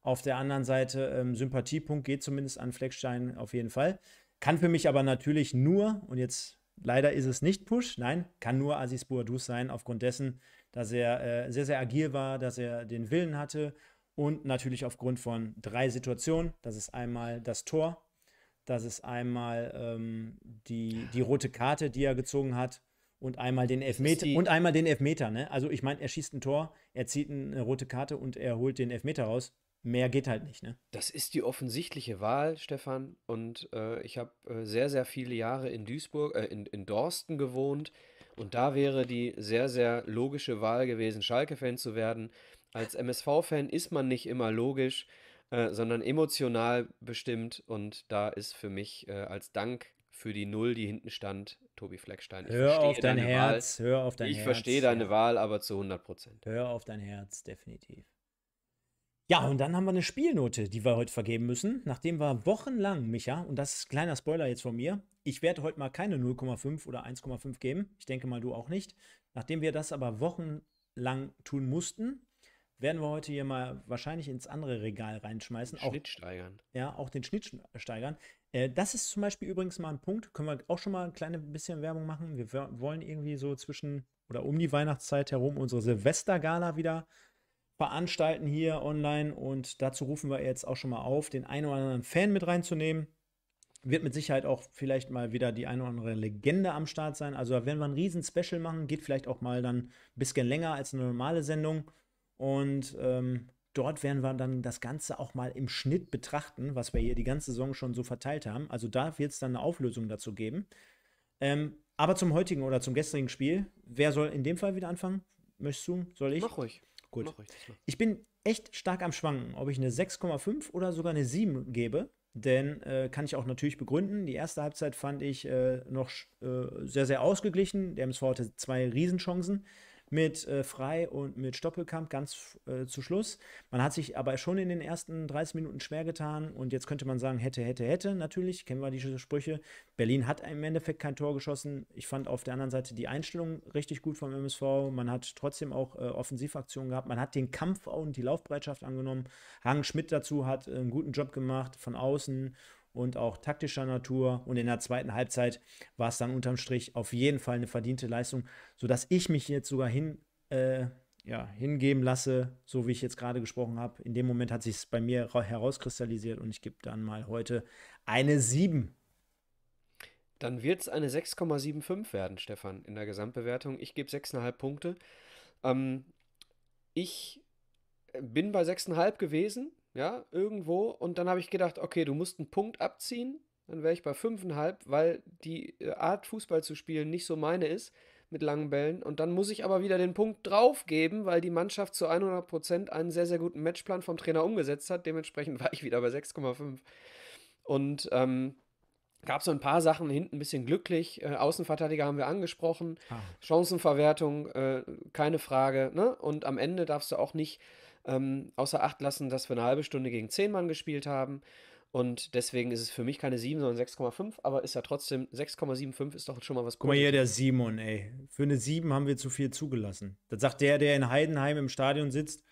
Auf der anderen Seite, ähm, Sympathiepunkt geht zumindest an Fleckstein auf jeden Fall. Kann für mich aber natürlich nur, und jetzt Leider ist es nicht Push, nein, kann nur Aziz Boadus sein, aufgrund dessen, dass er äh, sehr, sehr agil war, dass er den Willen hatte und natürlich aufgrund von drei Situationen. Das ist einmal das Tor, das ist einmal ähm, die, die rote Karte, die er gezogen hat und einmal den Elfmeter und einmal den Elfmeter, ne? Also ich meine, er schießt ein Tor, er zieht eine rote Karte und er holt den Elfmeter raus mehr geht halt nicht. Ne? Das ist die offensichtliche Wahl, Stefan. Und äh, ich habe äh, sehr, sehr viele Jahre in Duisburg, äh, in, in Dorsten gewohnt. Und da wäre die sehr, sehr logische Wahl gewesen, Schalke-Fan zu werden. Als MSV-Fan ist man nicht immer logisch, äh, sondern emotional bestimmt. Und da ist für mich äh, als Dank für die Null, die hinten stand, Tobi Fleckstein. Ich hör auf dein Herz, Wahl. hör auf dein ich Herz. Ich verstehe deine ja. Wahl, aber zu 100 Prozent. Hör auf dein Herz, definitiv. Ja, und dann haben wir eine Spielnote, die wir heute vergeben müssen. Nachdem wir wochenlang, Micha, und das ist kleiner Spoiler jetzt von mir, ich werde heute mal keine 0,5 oder 1,5 geben. Ich denke mal, du auch nicht. Nachdem wir das aber wochenlang tun mussten, werden wir heute hier mal wahrscheinlich ins andere Regal reinschmeißen. Den auch, steigern. Ja, auch den Schnitt steigern. Äh, das ist zum Beispiel übrigens mal ein Punkt, können wir auch schon mal ein kleines bisschen Werbung machen. Wir wollen irgendwie so zwischen oder um die Weihnachtszeit herum unsere Silvestergala wieder veranstalten hier online und dazu rufen wir jetzt auch schon mal auf, den einen oder anderen Fan mit reinzunehmen. Wird mit Sicherheit auch vielleicht mal wieder die eine oder andere Legende am Start sein. Also da werden wir ein riesen Special machen, geht vielleicht auch mal dann ein bisschen länger als eine normale Sendung. Und ähm, dort werden wir dann das Ganze auch mal im Schnitt betrachten, was wir hier die ganze Saison schon so verteilt haben. Also da wird es dann eine Auflösung dazu geben. Ähm, aber zum heutigen oder zum gestrigen Spiel, wer soll in dem Fall wieder anfangen? Möchtest du? Soll ich? Mach ruhig. Gut. Mach ruhig, ich bin echt stark am Schwanken, ob ich eine 6,5 oder sogar eine 7 gebe. Denn äh, kann ich auch natürlich begründen. Die erste Halbzeit fand ich äh, noch äh, sehr, sehr ausgeglichen. Der MSV hatte zwei Riesenchancen mit äh, Frei und mit Stoppelkamp ganz äh, zu Schluss. Man hat sich aber schon in den ersten 30 Minuten schwer getan und jetzt könnte man sagen, hätte, hätte, hätte. Natürlich kennen wir diese Sprüche. Berlin hat im Endeffekt kein Tor geschossen. Ich fand auf der anderen Seite die Einstellung richtig gut vom MSV. Man hat trotzdem auch äh, Offensivaktionen gehabt. Man hat den Kampf und die Laufbereitschaft angenommen. Hagen Schmidt dazu hat äh, einen guten Job gemacht von außen und auch taktischer Natur. Und in der zweiten Halbzeit war es dann unterm Strich auf jeden Fall eine verdiente Leistung, sodass ich mich jetzt sogar hin, äh, ja, hingeben lasse, so wie ich jetzt gerade gesprochen habe. In dem Moment hat sich es bei mir herauskristallisiert und ich gebe dann mal heute eine 7. Dann wird es eine 6,75 werden, Stefan, in der Gesamtbewertung. Ich gebe 6,5 Punkte. Ähm, ich äh, bin bei 6,5 gewesen, ja, irgendwo. Und dann habe ich gedacht, okay, du musst einen Punkt abziehen, dann wäre ich bei fünfeinhalb, weil die äh, Art, Fußball zu spielen, nicht so meine ist mit langen Bällen. Und dann muss ich aber wieder den Punkt draufgeben, weil die Mannschaft zu 100 Prozent einen sehr, sehr guten Matchplan vom Trainer umgesetzt hat. Dementsprechend war ich wieder bei 6,5. Und ähm, gab so ein paar Sachen hinten ein bisschen glücklich. Äh, Außenverteidiger haben wir angesprochen. Ah. Chancenverwertung, äh, keine Frage. Ne? Und am Ende darfst du auch nicht ähm, außer Acht lassen, dass wir eine halbe Stunde gegen zehn Mann gespielt haben. Und deswegen ist es für mich keine 7, sondern 6,5, aber ist ja trotzdem 6,75 ist doch schon mal was Gutes. Guck mal hier, der Simon, ey. Für eine 7 haben wir zu viel zugelassen. Das sagt der, der in Heidenheim im Stadion sitzt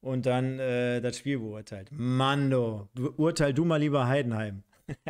und dann äh, das Spiel beurteilt. Mando, urteil du mal lieber Heidenheim.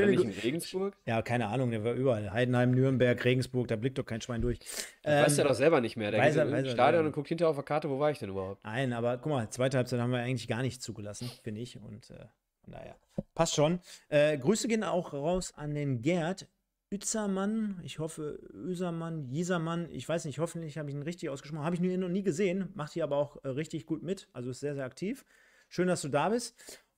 Schöne in Regensburg? Ja, keine Ahnung, der war überall. Heidenheim, Nürnberg, Regensburg, da blickt doch kein Schwein durch. Ähm, du ja doch selber nicht mehr. Der weiß geht er, im Stadion er, und guckt hinterher auf der Karte, wo war ich denn überhaupt? Nein, aber guck mal, zweite Halbzeit haben wir eigentlich gar nicht zugelassen, finde ich. Und äh, naja, passt schon. Äh, Grüße gehen auch raus an den Gerd. Üzermann, ich hoffe, Ösermann, Jesermann, ich weiß nicht, hoffentlich habe ich ihn richtig ausgesprochen, habe ich ihn noch nie gesehen, macht hier aber auch äh, richtig gut mit, also ist sehr, sehr aktiv. Schön, dass du da bist.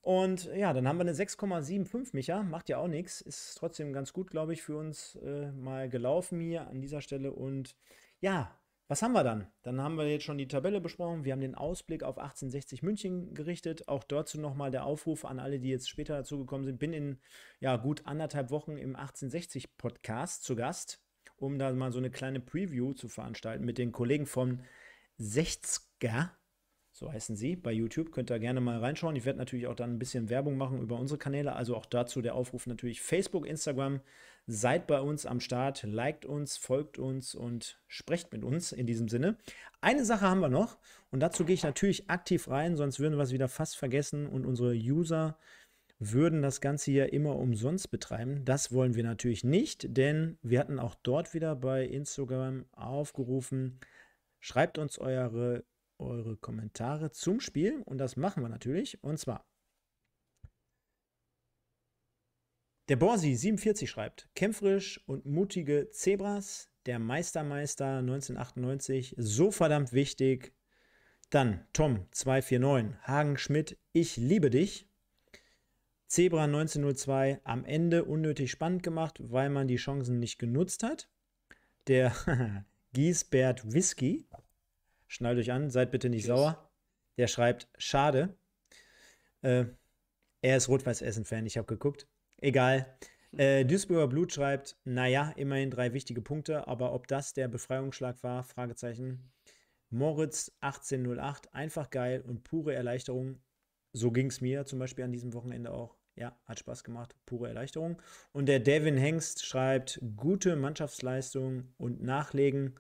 Und ja, dann haben wir eine 6,75, Micha. Macht ja auch nichts. Ist trotzdem ganz gut, glaube ich, für uns äh, mal gelaufen hier an dieser Stelle. Und ja, was haben wir dann? Dann haben wir jetzt schon die Tabelle besprochen. Wir haben den Ausblick auf 1860 München gerichtet. Auch dazu nochmal der Aufruf an alle, die jetzt später dazugekommen sind. Bin in ja, gut anderthalb Wochen im 1860 Podcast zu Gast, um da mal so eine kleine Preview zu veranstalten mit den Kollegen vom 60er so heißen sie, bei YouTube. Könnt ihr gerne mal reinschauen. Ich werde natürlich auch dann ein bisschen Werbung machen über unsere Kanäle. Also auch dazu der Aufruf natürlich Facebook, Instagram. Seid bei uns am Start, liked uns, folgt uns und sprecht mit uns in diesem Sinne. Eine Sache haben wir noch und dazu gehe ich natürlich aktiv rein, sonst würden wir es wieder fast vergessen und unsere User würden das Ganze hier immer umsonst betreiben. Das wollen wir natürlich nicht, denn wir hatten auch dort wieder bei Instagram aufgerufen, schreibt uns eure eure Kommentare zum Spiel und das machen wir natürlich. Und zwar Der Borsi47 schreibt, kämpferisch und mutige Zebras, der Meistermeister 1998, so verdammt wichtig. Dann Tom249, Hagen Schmidt, ich liebe dich. Zebra 1902, am Ende unnötig spannend gemacht, weil man die Chancen nicht genutzt hat. Der Giesbert Whisky Schnallt euch an, seid bitte nicht Tschüss. sauer. Der schreibt, schade. Äh, er ist Rot-Weiß-Essen-Fan, ich habe geguckt. Egal. Hm. Äh, Duisburger Blut schreibt, naja, immerhin drei wichtige Punkte, aber ob das der Befreiungsschlag war, Fragezeichen. Moritz 1808, einfach geil und pure Erleichterung. So ging es mir zum Beispiel an diesem Wochenende auch. Ja, hat Spaß gemacht, pure Erleichterung. Und der Devin Hengst schreibt, gute Mannschaftsleistung und Nachlegen.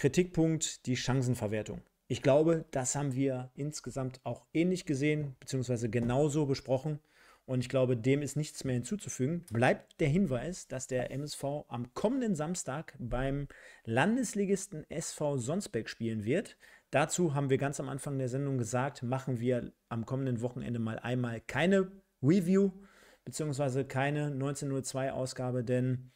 Kritikpunkt die Chancenverwertung. Ich glaube, das haben wir insgesamt auch ähnlich gesehen, beziehungsweise genauso besprochen. Und ich glaube, dem ist nichts mehr hinzuzufügen. Bleibt der Hinweis, dass der MSV am kommenden Samstag beim Landesligisten SV Sonsbeck spielen wird. Dazu haben wir ganz am Anfang der Sendung gesagt, machen wir am kommenden Wochenende mal einmal keine Review, beziehungsweise keine 1902-Ausgabe, denn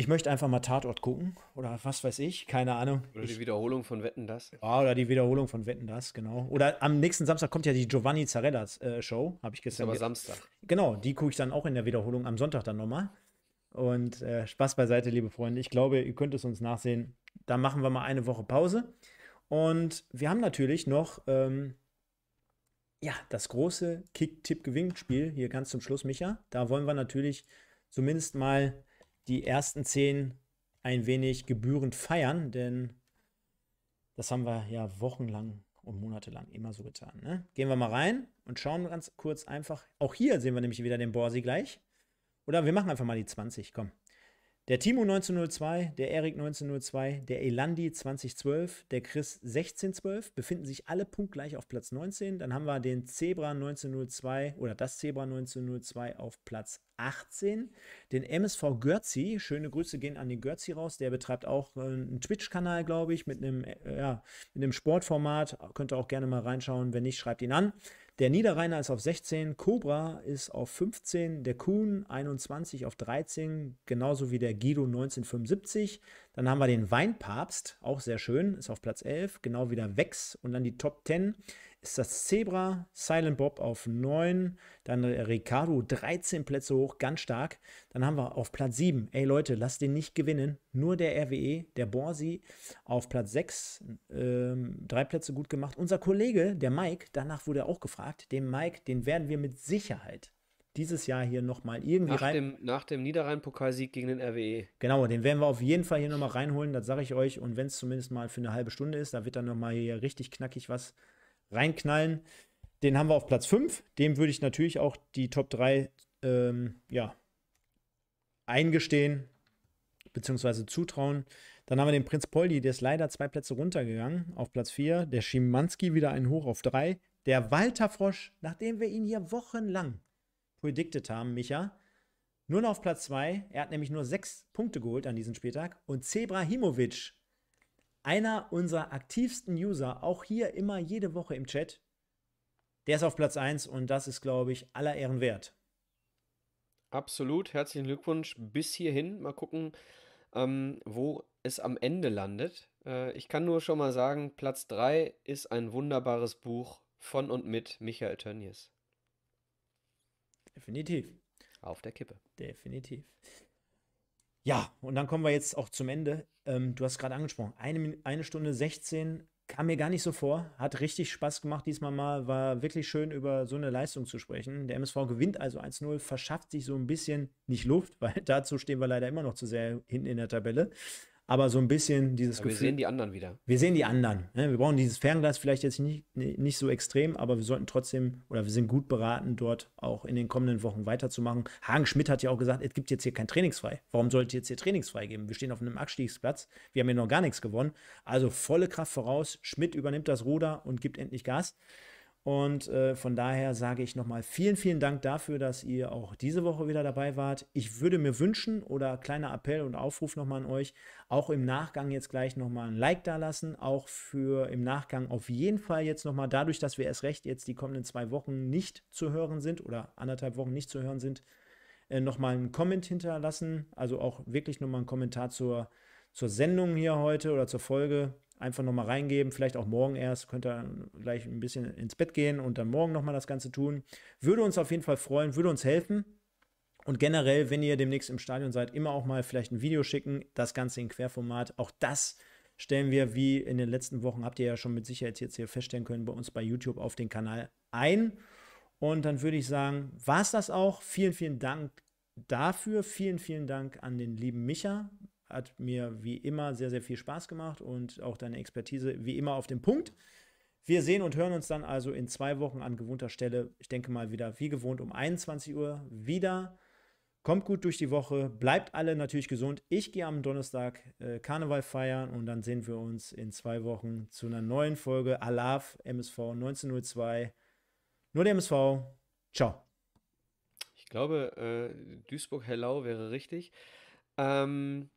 ich möchte einfach mal Tatort gucken oder was weiß ich, keine Ahnung. Oder die Wiederholung von Wetten das. Ja, ah, oder die Wiederholung von Wetten das, genau. Oder am nächsten Samstag kommt ja die Giovanni Zarellas äh, Show, habe ich gestern. Ist aber Samstag. Genau, die gucke ich dann auch in der Wiederholung am Sonntag dann nochmal. Und äh, Spaß beiseite, liebe Freunde. Ich glaube, ihr könnt es uns nachsehen. Da machen wir mal eine Woche Pause. Und wir haben natürlich noch ähm, ja, das große Kick-Tipp-Gewinnspiel hier ganz zum Schluss, Micha. Da wollen wir natürlich zumindest mal die ersten zehn ein wenig gebührend feiern, denn das haben wir ja wochenlang und monatelang immer so getan. Ne? Gehen wir mal rein und schauen ganz kurz einfach. Auch hier sehen wir nämlich wieder den Borsi gleich. Oder wir machen einfach mal die 20, komm. Der Timo 1902, der Erik 1902, der Elandi 2012, der Chris 1612 befinden sich alle punktgleich auf Platz 19. Dann haben wir den Zebra 1902 oder das Zebra 1902 auf Platz 18. Den MSV Görzi, schöne Grüße gehen an den Görzi raus, der betreibt auch äh, einen Twitch-Kanal, glaube ich, mit einem, äh, ja, mit einem Sportformat. Könnt ihr auch gerne mal reinschauen. Wenn nicht, schreibt ihn an. Der Niederrheiner ist auf 16, Cobra ist auf 15, der Kuhn 21 auf 13, genauso wie der Guido 1975. Dann haben wir den Weinpapst, auch sehr schön, ist auf Platz 11, genau wie der Wex und dann die Top 10 ist das Zebra, Silent Bob auf 9, dann Ricardo 13 Plätze hoch, ganz stark. Dann haben wir auf Platz 7, ey Leute, lasst den nicht gewinnen, nur der RWE, der Borsi auf Platz 6, ähm, drei Plätze gut gemacht. Unser Kollege, der Mike, danach wurde er auch gefragt, den Mike, den werden wir mit Sicherheit dieses Jahr hier nochmal irgendwie nach rein. Dem, nach dem Niederrhein-Pokalsieg gegen den RWE. Genau, den werden wir auf jeden Fall hier nochmal reinholen, das sage ich euch. Und wenn es zumindest mal für eine halbe Stunde ist, da wird dann nochmal hier richtig knackig was reinknallen. Den haben wir auf Platz 5. Dem würde ich natürlich auch die Top 3 ähm, ja, eingestehen bzw. zutrauen. Dann haben wir den Prinz Poldi, der ist leider zwei Plätze runtergegangen auf Platz 4. Der Schimanski wieder einen hoch auf 3. Der Walter Frosch, nachdem wir ihn hier wochenlang predicted haben, Micha, nur noch auf Platz 2. Er hat nämlich nur sechs Punkte geholt an diesem Spieltag. Und Zebrahimovic einer unserer aktivsten User, auch hier immer jede Woche im Chat, der ist auf Platz 1 und das ist, glaube ich, aller Ehren wert. Absolut, herzlichen Glückwunsch bis hierhin. Mal gucken, ähm, wo es am Ende landet. Äh, ich kann nur schon mal sagen, Platz 3 ist ein wunderbares Buch von und mit Michael Tönnies. Definitiv. Auf der Kippe. Definitiv. Ja, und dann kommen wir jetzt auch zum Ende. Ähm, du hast gerade angesprochen, eine, eine Stunde 16 kam mir gar nicht so vor. Hat richtig Spaß gemacht diesmal mal. War wirklich schön, über so eine Leistung zu sprechen. Der MSV gewinnt also 1-0, verschafft sich so ein bisschen nicht Luft, weil dazu stehen wir leider immer noch zu sehr hinten in der Tabelle aber so ein bisschen dieses aber Gefühl. Wir sehen die anderen wieder. Wir sehen die anderen. Ne? Wir brauchen dieses Fernglas vielleicht jetzt nicht, ne, nicht so extrem, aber wir sollten trotzdem oder wir sind gut beraten, dort auch in den kommenden Wochen weiterzumachen. Hagen Schmidt hat ja auch gesagt, es gibt jetzt hier kein Trainingsfrei. Warum sollte jetzt hier Trainingsfrei geben? Wir stehen auf einem Abstiegsplatz, wir haben hier noch gar nichts gewonnen. Also volle Kraft voraus. Schmidt übernimmt das Ruder und gibt endlich Gas. Und äh, von daher sage ich nochmal vielen, vielen Dank dafür, dass ihr auch diese Woche wieder dabei wart. Ich würde mir wünschen oder kleiner Appell und Aufruf nochmal an euch, auch im Nachgang jetzt gleich nochmal ein Like da lassen. Auch für im Nachgang auf jeden Fall jetzt nochmal, dadurch, dass wir erst recht jetzt die kommenden zwei Wochen nicht zu hören sind oder anderthalb Wochen nicht zu hören sind, äh, nochmal einen Comment hinterlassen. Also auch wirklich nochmal einen Kommentar zur, zur Sendung hier heute oder zur Folge einfach nochmal reingeben, vielleicht auch morgen erst, könnt ihr gleich ein bisschen ins Bett gehen und dann morgen nochmal das Ganze tun. Würde uns auf jeden Fall freuen, würde uns helfen. Und generell, wenn ihr demnächst im Stadion seid, immer auch mal vielleicht ein Video schicken, das Ganze in Querformat. Auch das stellen wir, wie in den letzten Wochen, habt ihr ja schon mit Sicherheit jetzt hier feststellen können, bei uns bei YouTube auf den Kanal ein. Und dann würde ich sagen, war es das auch. Vielen, vielen Dank dafür. Vielen, vielen Dank an den lieben Micha, hat mir wie immer sehr, sehr viel Spaß gemacht und auch deine Expertise wie immer auf dem Punkt. Wir sehen und hören uns dann also in zwei Wochen an gewohnter Stelle, ich denke mal wieder wie gewohnt um 21 Uhr wieder. Kommt gut durch die Woche, bleibt alle natürlich gesund. Ich gehe am Donnerstag äh, Karneval feiern und dann sehen wir uns in zwei Wochen zu einer neuen Folge Alav MSV 1902. Nur der MSV. Ciao. Ich glaube, äh, Duisburg-Hellau wäre richtig. Ähm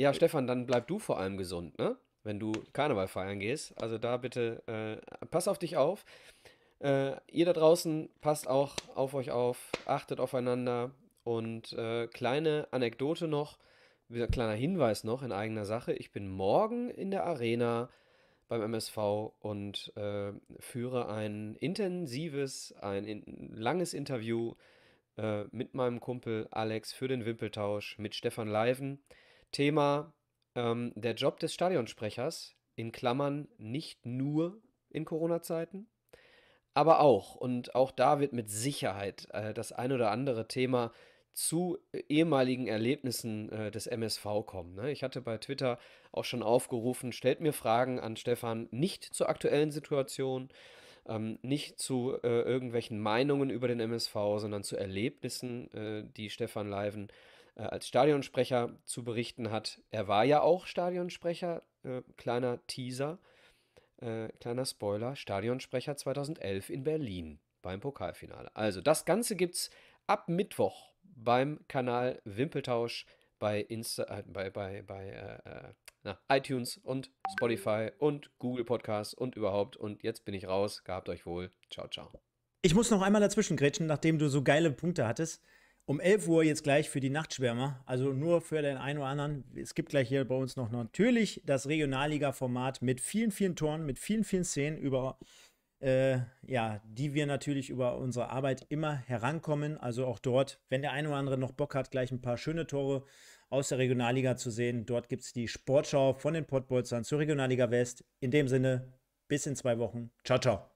ja, Stefan, dann bleib du vor allem gesund, ne? Wenn du Karneval feiern gehst. Also da bitte, äh, pass auf dich auf. Äh, ihr da draußen passt auch auf euch auf, achtet aufeinander. Und äh, kleine Anekdote noch, kleiner Hinweis noch in eigener Sache. Ich bin morgen in der Arena beim MSV und äh, führe ein intensives, ein in langes Interview äh, mit meinem Kumpel Alex für den Wimpeltausch mit Stefan Leiven. Thema ähm, der Job des Stadionsprechers, in Klammern nicht nur in Corona-Zeiten, aber auch. Und auch da wird mit Sicherheit äh, das ein oder andere Thema zu äh, ehemaligen Erlebnissen äh, des MSV kommen. Ne? Ich hatte bei Twitter auch schon aufgerufen, stellt mir Fragen an Stefan, nicht zur aktuellen Situation, ähm, nicht zu äh, irgendwelchen Meinungen über den MSV, sondern zu Erlebnissen, äh, die Stefan Leiven äh, äh, als Stadionsprecher zu berichten hat. Er war ja auch Stadionsprecher, äh, kleiner Teaser, äh, kleiner Spoiler, Stadionsprecher 2011 in Berlin beim Pokalfinale. Also das Ganze gibt es ab Mittwoch beim Kanal Wimpeltausch bei, Insta, äh, bei, bei, bei äh, äh, na, iTunes und Spotify und Google Podcasts und überhaupt. Und jetzt bin ich raus. Gehabt euch wohl. Ciao, ciao. Ich muss noch einmal dazwischen grätschen, nachdem du so geile Punkte hattest um 11 Uhr jetzt gleich für die Nachtschwärmer, also nur für den einen oder anderen. Es gibt gleich hier bei uns noch natürlich das Regionalliga-Format mit vielen, vielen Toren, mit vielen, vielen Szenen über äh, ja, die wir natürlich über unsere Arbeit immer herankommen. Also auch dort, wenn der eine oder andere noch Bock hat, gleich ein paar schöne Tore aus der Regionalliga zu sehen. Dort gibt es die Sportschau von den Pottbolzern zur Regionalliga West. In dem Sinne, bis in zwei Wochen. Ciao, ciao.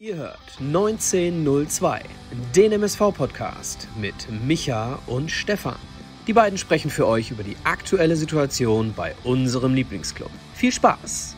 Ihr hört 1902, den MSV-Podcast mit Micha und Stefan. Die beiden sprechen für euch über die aktuelle Situation bei unserem Lieblingsclub. Viel Spaß!